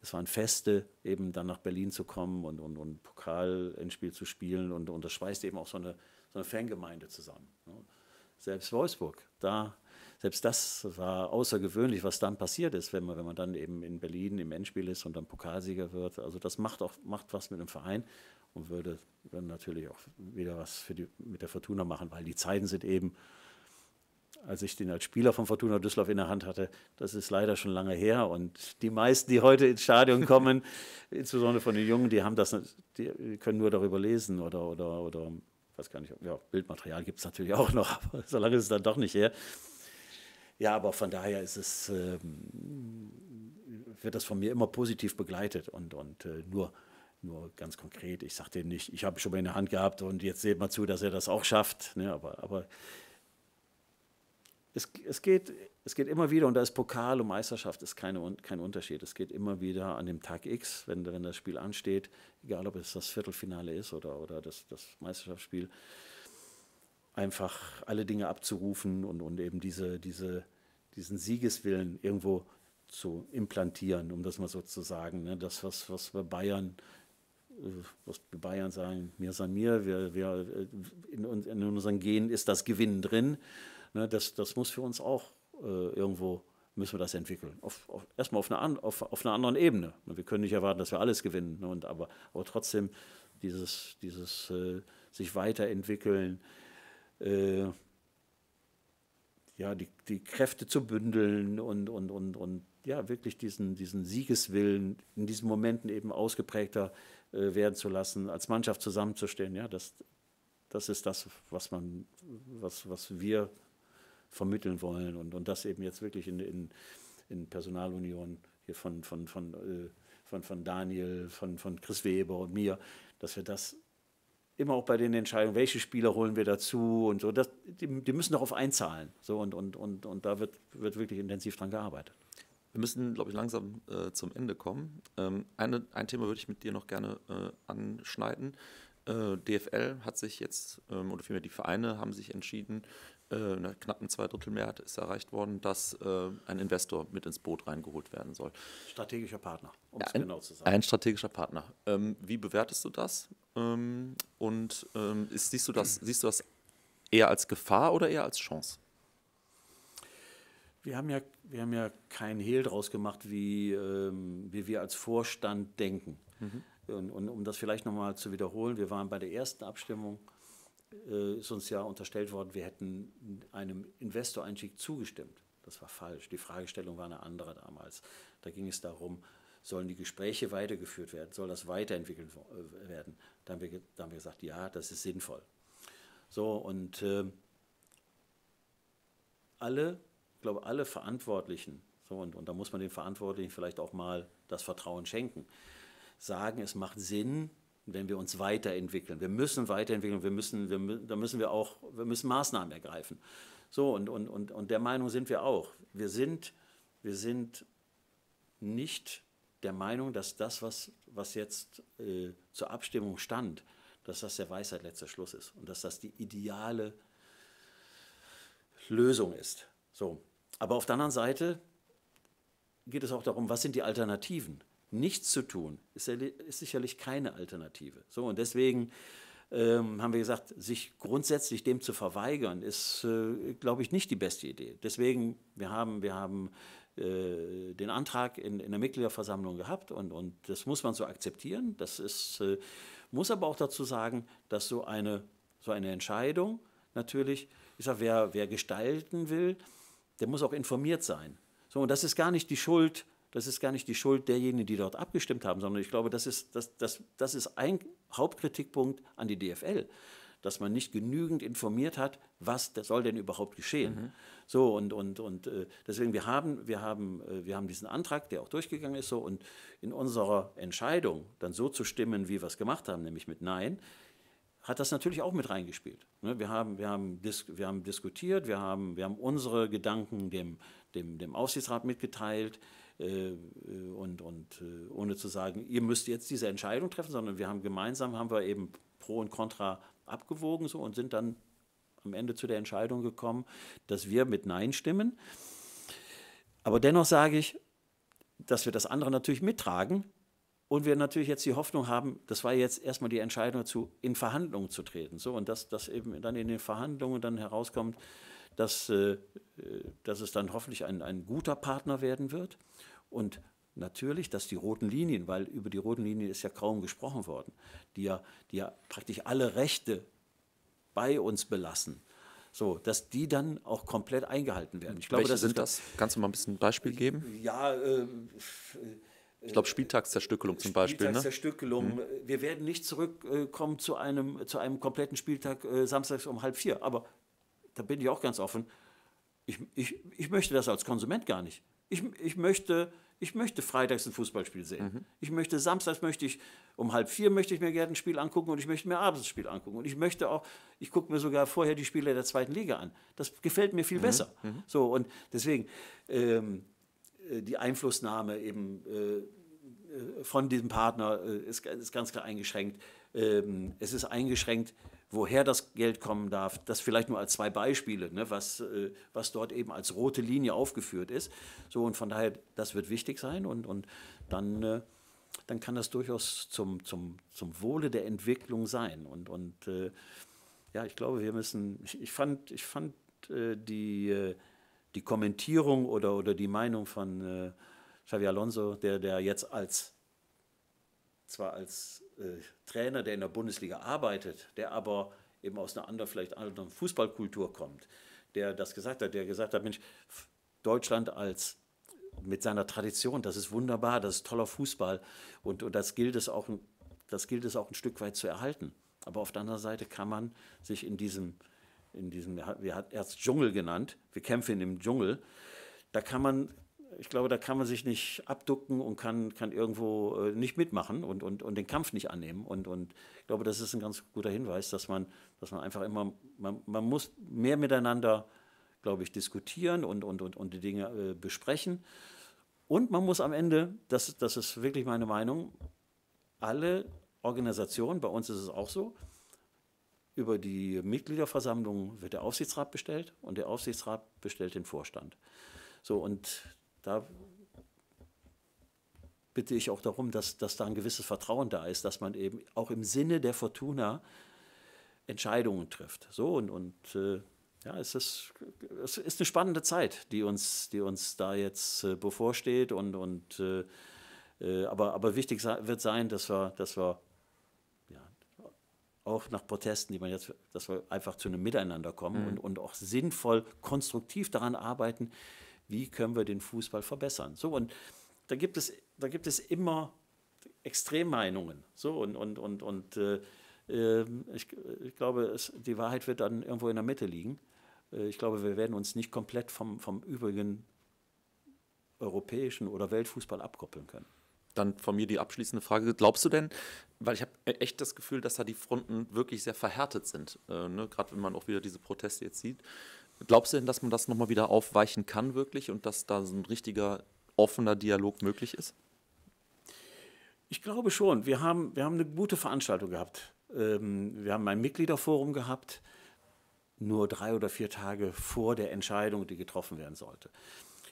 es waren Feste, eben dann nach Berlin zu kommen und, und, und Pokal-Endspiel zu spielen und, und das schweißt eben auch so eine, so eine Fangemeinde zusammen. Ne? selbst Wolfsburg, da selbst das war außergewöhnlich, was dann passiert ist, wenn man, wenn man dann eben in Berlin im Endspiel ist und dann Pokalsieger wird. Also das macht auch macht was mit dem Verein und würde dann natürlich auch wieder was für die, mit der Fortuna machen, weil die Zeiten sind eben, als ich den als Spieler von Fortuna Düsseldorf in der Hand hatte, das ist leider schon lange her. Und die meisten, die heute ins Stadion kommen, insbesondere von den Jungen, die haben das, die können nur darüber lesen oder, oder, oder weiß gar nicht, ja, Bildmaterial gibt es natürlich auch noch, aber so lange ist es dann doch nicht her. Ja, aber von daher ist es, ähm, wird das von mir immer positiv begleitet und, und äh, nur, nur ganz konkret. Ich sage dem nicht, ich habe schon mal in der Hand gehabt und jetzt seht mal zu, dass er das auch schafft. Ne? Aber, aber es, es, geht, es geht immer wieder, und da ist Pokal und Meisterschaft ist keine, kein Unterschied. Es geht immer wieder an dem Tag X, wenn, wenn das Spiel ansteht, egal ob es das Viertelfinale ist oder, oder das, das Meisterschaftsspiel, einfach alle Dinge abzurufen und, und eben diese, diese, diesen Siegeswillen irgendwo zu implantieren, um das mal so zu sagen. Ne? Das, was, was wir Bayern, was wir Bayern sagen, mir san mir, wir, wir, in, in unseren Genen ist das Gewinn drin. Ne, das, das muss für uns auch äh, irgendwo, müssen wir das entwickeln. Auf, auf, erstmal auf einer, auf, auf einer anderen Ebene. Ne, wir können nicht erwarten, dass wir alles gewinnen, ne, und, aber, aber trotzdem dieses, dieses äh, sich weiterentwickeln, äh, ja, die, die Kräfte zu bündeln und, und, und, und ja, wirklich diesen, diesen Siegeswillen in diesen Momenten eben ausgeprägter äh, werden zu lassen, als Mannschaft zusammenzustellen, Ja, das, das ist das, was, man, was, was wir vermitteln wollen und, und das eben jetzt wirklich in, in, in Personalunion hier von, von, von, äh, von, von Daniel, von, von Chris Weber und mir, dass wir das immer auch bei den Entscheidungen, welche Spieler holen wir dazu und so, das, die, die müssen darauf einzahlen. So und, und, und, und da wird, wird wirklich intensiv dran gearbeitet. Wir müssen, glaube ich, langsam äh, zum Ende kommen. Ähm, eine, ein Thema würde ich mit dir noch gerne äh, anschneiden. Äh, DFL hat sich jetzt, ähm, oder vielmehr die Vereine haben sich entschieden, einer äh, knappen Zweidrittelmehrheit ist erreicht worden, dass äh, ein Investor mit ins Boot reingeholt werden soll. Strategischer Partner, um ja, es genau zu sagen. Ein strategischer Partner. Ähm, wie bewertest du das? Ähm, und ähm, ist, siehst, du das, siehst du das eher als Gefahr oder eher als Chance? Wir haben ja, wir haben ja keinen Hehl draus gemacht, wie, ähm, wie wir als Vorstand denken. Mhm. Und, und um das vielleicht nochmal zu wiederholen, wir waren bei der ersten Abstimmung äh, ist uns ja unterstellt worden, wir hätten einem Investoreinstieg zugestimmt. Das war falsch. Die Fragestellung war eine andere damals. Da ging es darum, sollen die Gespräche weitergeführt werden, soll das weiterentwickelt äh, werden. Da haben wir, da haben wir gesagt, ja, das ist sinnvoll. So, und äh, alle, ich glaube, alle Verantwortlichen, so, und, und da muss man den Verantwortlichen vielleicht auch mal das Vertrauen schenken, sagen, es macht Sinn, wenn wir uns weiterentwickeln. Wir müssen weiterentwickeln, wir müssen, wir, da müssen wir auch, wir müssen Maßnahmen ergreifen. So, und, und, und, und der Meinung sind wir auch. Wir sind, wir sind nicht der Meinung, dass das, was, was jetzt äh, zur Abstimmung stand, dass das der Weisheit letzter Schluss ist und dass das die ideale Lösung ist. So. Aber auf der anderen Seite geht es auch darum, was sind die Alternativen? nichts zu tun, ist, ist sicherlich keine Alternative. So, und deswegen ähm, haben wir gesagt, sich grundsätzlich dem zu verweigern, ist, äh, glaube ich, nicht die beste Idee. Deswegen, wir haben, wir haben äh, den Antrag in, in, der Mitgliederversammlung gehabt und, und das muss man so akzeptieren. Das ist, äh, muss aber auch dazu sagen, dass so eine, so eine Entscheidung natürlich, ich sage, wer, wer gestalten will, der muss auch informiert sein. So, und das ist gar nicht die Schuld das ist gar nicht die Schuld derjenigen, die dort abgestimmt haben, sondern ich glaube, das ist, das, das, das ist ein Hauptkritikpunkt an die DFL, dass man nicht genügend informiert hat, was soll denn überhaupt geschehen. Mhm. So und, und, und äh, deswegen, wir haben, wir, haben, äh, wir haben diesen Antrag, der auch durchgegangen ist, so und in unserer Entscheidung dann so zu stimmen, wie wir es gemacht haben, nämlich mit Nein, hat das natürlich auch mit reingespielt. Ne? Wir haben, wir haben, wir haben diskutiert, wir haben, wir haben unsere Gedanken dem, dem, dem Aufsichtsrat mitgeteilt, äh, äh, und, und äh, ohne zu sagen, ihr müsst jetzt diese Entscheidung treffen, sondern wir haben gemeinsam, haben wir eben Pro und Contra abgewogen so, und sind dann am Ende zu der Entscheidung gekommen, dass wir mit Nein stimmen. Aber dennoch sage ich, dass wir das andere natürlich mittragen und wir natürlich jetzt die Hoffnung haben, das war jetzt erstmal die Entscheidung dazu, in Verhandlungen zu treten. So, und dass das eben dann in den Verhandlungen dann herauskommt, dass, äh, äh, dass es dann hoffentlich ein, ein guter Partner werden wird. Und natürlich, dass die roten Linien, weil über die roten Linien ist ja kaum gesprochen worden, die ja, die ja praktisch alle Rechte bei uns belassen. So, dass die dann auch komplett eingehalten werden. Ich glaube, Welche das sind das? Kannst du mal ein bisschen ein Beispiel äh, geben? Ja, äh, ich glaube Spieltagszerstückelung zum Beispiel. Ne? Spieltagszerstückelung. Ne? Wir werden nicht zurückkommen zu einem, zu einem kompletten Spieltag äh, samstags um halb vier, aber da bin ich auch ganz offen, ich, ich, ich möchte das als Konsument gar nicht. Ich, ich, möchte, ich möchte freitags ein Fußballspiel sehen. Mhm. Ich möchte samstags möchte ich, um halb vier möchte ich mir gerne ein Spiel angucken und ich möchte mir abends ein Spiel angucken. Und ich möchte auch, ich gucke mir sogar vorher die Spiele der zweiten Liga an. Das gefällt mir viel mhm. besser. Mhm. So, und deswegen ähm, äh, die Einflussnahme eben äh, äh, von diesem Partner äh, ist, ist, ganz klar eingeschränkt. Ähm, es ist eingeschränkt woher das Geld kommen darf. Das vielleicht nur als zwei Beispiele, ne, was, äh, was dort eben als rote Linie aufgeführt ist. So und von daher, das wird wichtig sein und, und dann, äh, dann kann das durchaus zum, zum, zum Wohle der Entwicklung sein. Und, und äh, ja, ich glaube, wir müssen, ich, ich fand, ich fand äh, die, äh, die Kommentierung oder, oder die Meinung von äh, Xavier Alonso, der, der jetzt als zwar als äh, Trainer, der in der Bundesliga arbeitet, der aber eben aus einer anderen, vielleicht anderen Fußballkultur kommt, der das gesagt hat, der gesagt hat, Mensch, Deutschland als mit seiner Tradition, das ist wunderbar, das ist toller Fußball und, und das, gilt es auch, das gilt es auch ein Stück weit zu erhalten. Aber auf der anderen Seite kann man sich in diesem, in diesem er hat es Dschungel genannt, wir kämpfen im Dschungel, da kann man ich glaube, da kann man sich nicht abducken und kann, kann irgendwo äh, nicht mitmachen und, und, und den Kampf nicht annehmen. Und, und ich glaube, das ist ein ganz guter Hinweis, dass man, dass man einfach immer, man, man muss mehr miteinander, glaube ich, diskutieren und, und, und, und die Dinge äh, besprechen. Und man muss am Ende, das, das ist wirklich meine Meinung, alle Organisationen, bei uns ist es auch so, über die Mitgliederversammlung wird der Aufsichtsrat bestellt und der Aufsichtsrat bestellt den Vorstand. So, und da bitte ich auch darum, dass, dass da ein gewisses Vertrauen da ist, dass man eben auch im Sinne der Fortuna Entscheidungen trifft. So und, und äh, ja, es ist, es ist eine spannende Zeit, die uns, die uns da jetzt äh, bevorsteht. Und, und, äh, äh aber, aber wichtig wird sein, dass wir, dass wir ja, auch nach Protesten, die man jetzt, dass wir einfach zu einem Miteinander kommen mhm. und, und auch sinnvoll, konstruktiv daran arbeiten, wie können wir den Fußball verbessern. So, und da gibt es, da gibt es immer Extremmeinungen. So, und, und, und, und äh, ähm, ich, ich, glaube, es, die Wahrheit wird dann irgendwo in der Mitte liegen. Äh, ich glaube, wir werden uns nicht komplett vom, vom übrigen europäischen oder Weltfußball abkoppeln können. Dann von mir die abschließende Frage. Glaubst du denn, weil ich habe e-, echt das Gefühl, dass da die Fronten wirklich sehr verhärtet sind, äh, ne? gerade wenn man auch wieder diese Proteste jetzt sieht, Glaubst du denn, dass man das nochmal wieder aufweichen kann, wirklich, und dass da so ein richtiger, offener Dialog möglich ist? Ich glaube schon. Wir haben, wir haben eine gute Veranstaltung gehabt. Ähm, wir haben ein Mitgliederforum gehabt, nur drei oder vier Tage vor der Entscheidung, die getroffen werden sollte,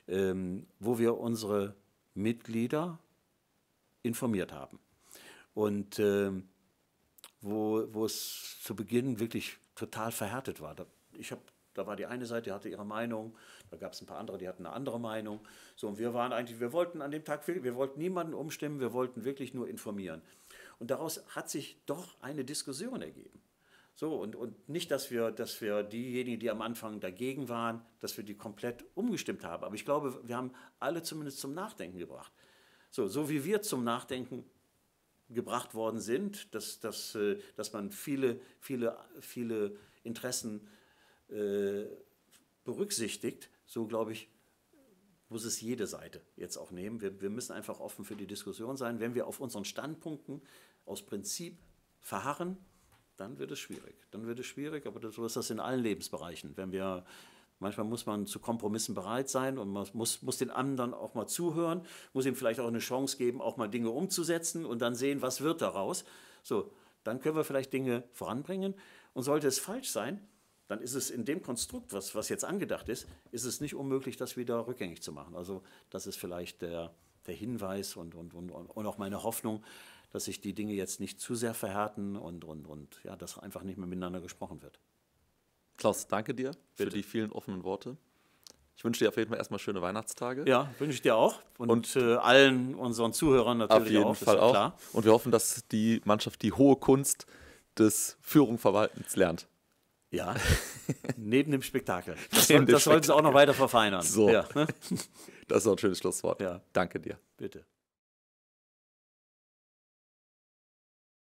ähm, wo wir unsere Mitglieder informiert haben. Und ähm, wo, wo es zu Beginn wirklich total verhärtet war. Ich habe da war die eine Seite, die hatte ihre Meinung, da gab es ein paar andere, die hatten eine andere Meinung. So, und wir waren eigentlich, wir wollten an dem Tag, wir wollten niemanden umstimmen, wir wollten wirklich nur informieren. Und daraus hat sich doch eine Diskussion ergeben. So, und, und nicht, dass wir, dass wir diejenigen, die am Anfang dagegen waren, dass wir die komplett umgestimmt haben. Aber ich glaube, wir haben alle zumindest zum Nachdenken gebracht. So, so wie wir zum Nachdenken gebracht worden sind, dass, dass, äh, dass man viele, viele, viele Interessen äh, berücksichtigt, so glaube ich, muss es jede Seite jetzt auch nehmen. Wir, wir müssen einfach offen für die Diskussion sein. Wenn wir auf unseren Standpunkten aus Prinzip verharren, dann wird es schwierig. Dann wird es schwierig, aber so ist das in allen Lebensbereichen. Wenn wir Manchmal muss man zu Kompromissen bereit sein und man muss, muss den anderen auch mal zuhören, muss ihm vielleicht auch eine Chance geben, auch mal Dinge umzusetzen und dann sehen, was wird daraus. So, dann können wir vielleicht Dinge voranbringen. Und sollte es falsch sein, dann ist es in dem Konstrukt, was, was jetzt angedacht ist, ist es nicht unmöglich, das wieder rückgängig zu machen. Also das ist vielleicht der, der Hinweis und, und, und, und auch meine Hoffnung, dass sich die Dinge jetzt nicht zu sehr verhärten und, und, und ja, dass einfach nicht mehr miteinander gesprochen wird. Klaus, danke dir Bitte. für die vielen offenen Worte. Ich wünsche dir auf jeden Fall erstmal schöne Weihnachtstage. Ja, wünsche ich dir auch. Und, und äh, allen unseren Zuhörern natürlich auch. auf jeden auch, Fall auch. Klar. Und wir hoffen, dass die Mannschaft die hohe Kunst des Führungverwaltens lernt. Ja, neben dem Spektakel. Das, soll, das sollten Sie auch noch weiter verfeinern. So, ja, das ist auch ein schönes Schlusswort. Ja. Danke dir. Bitte.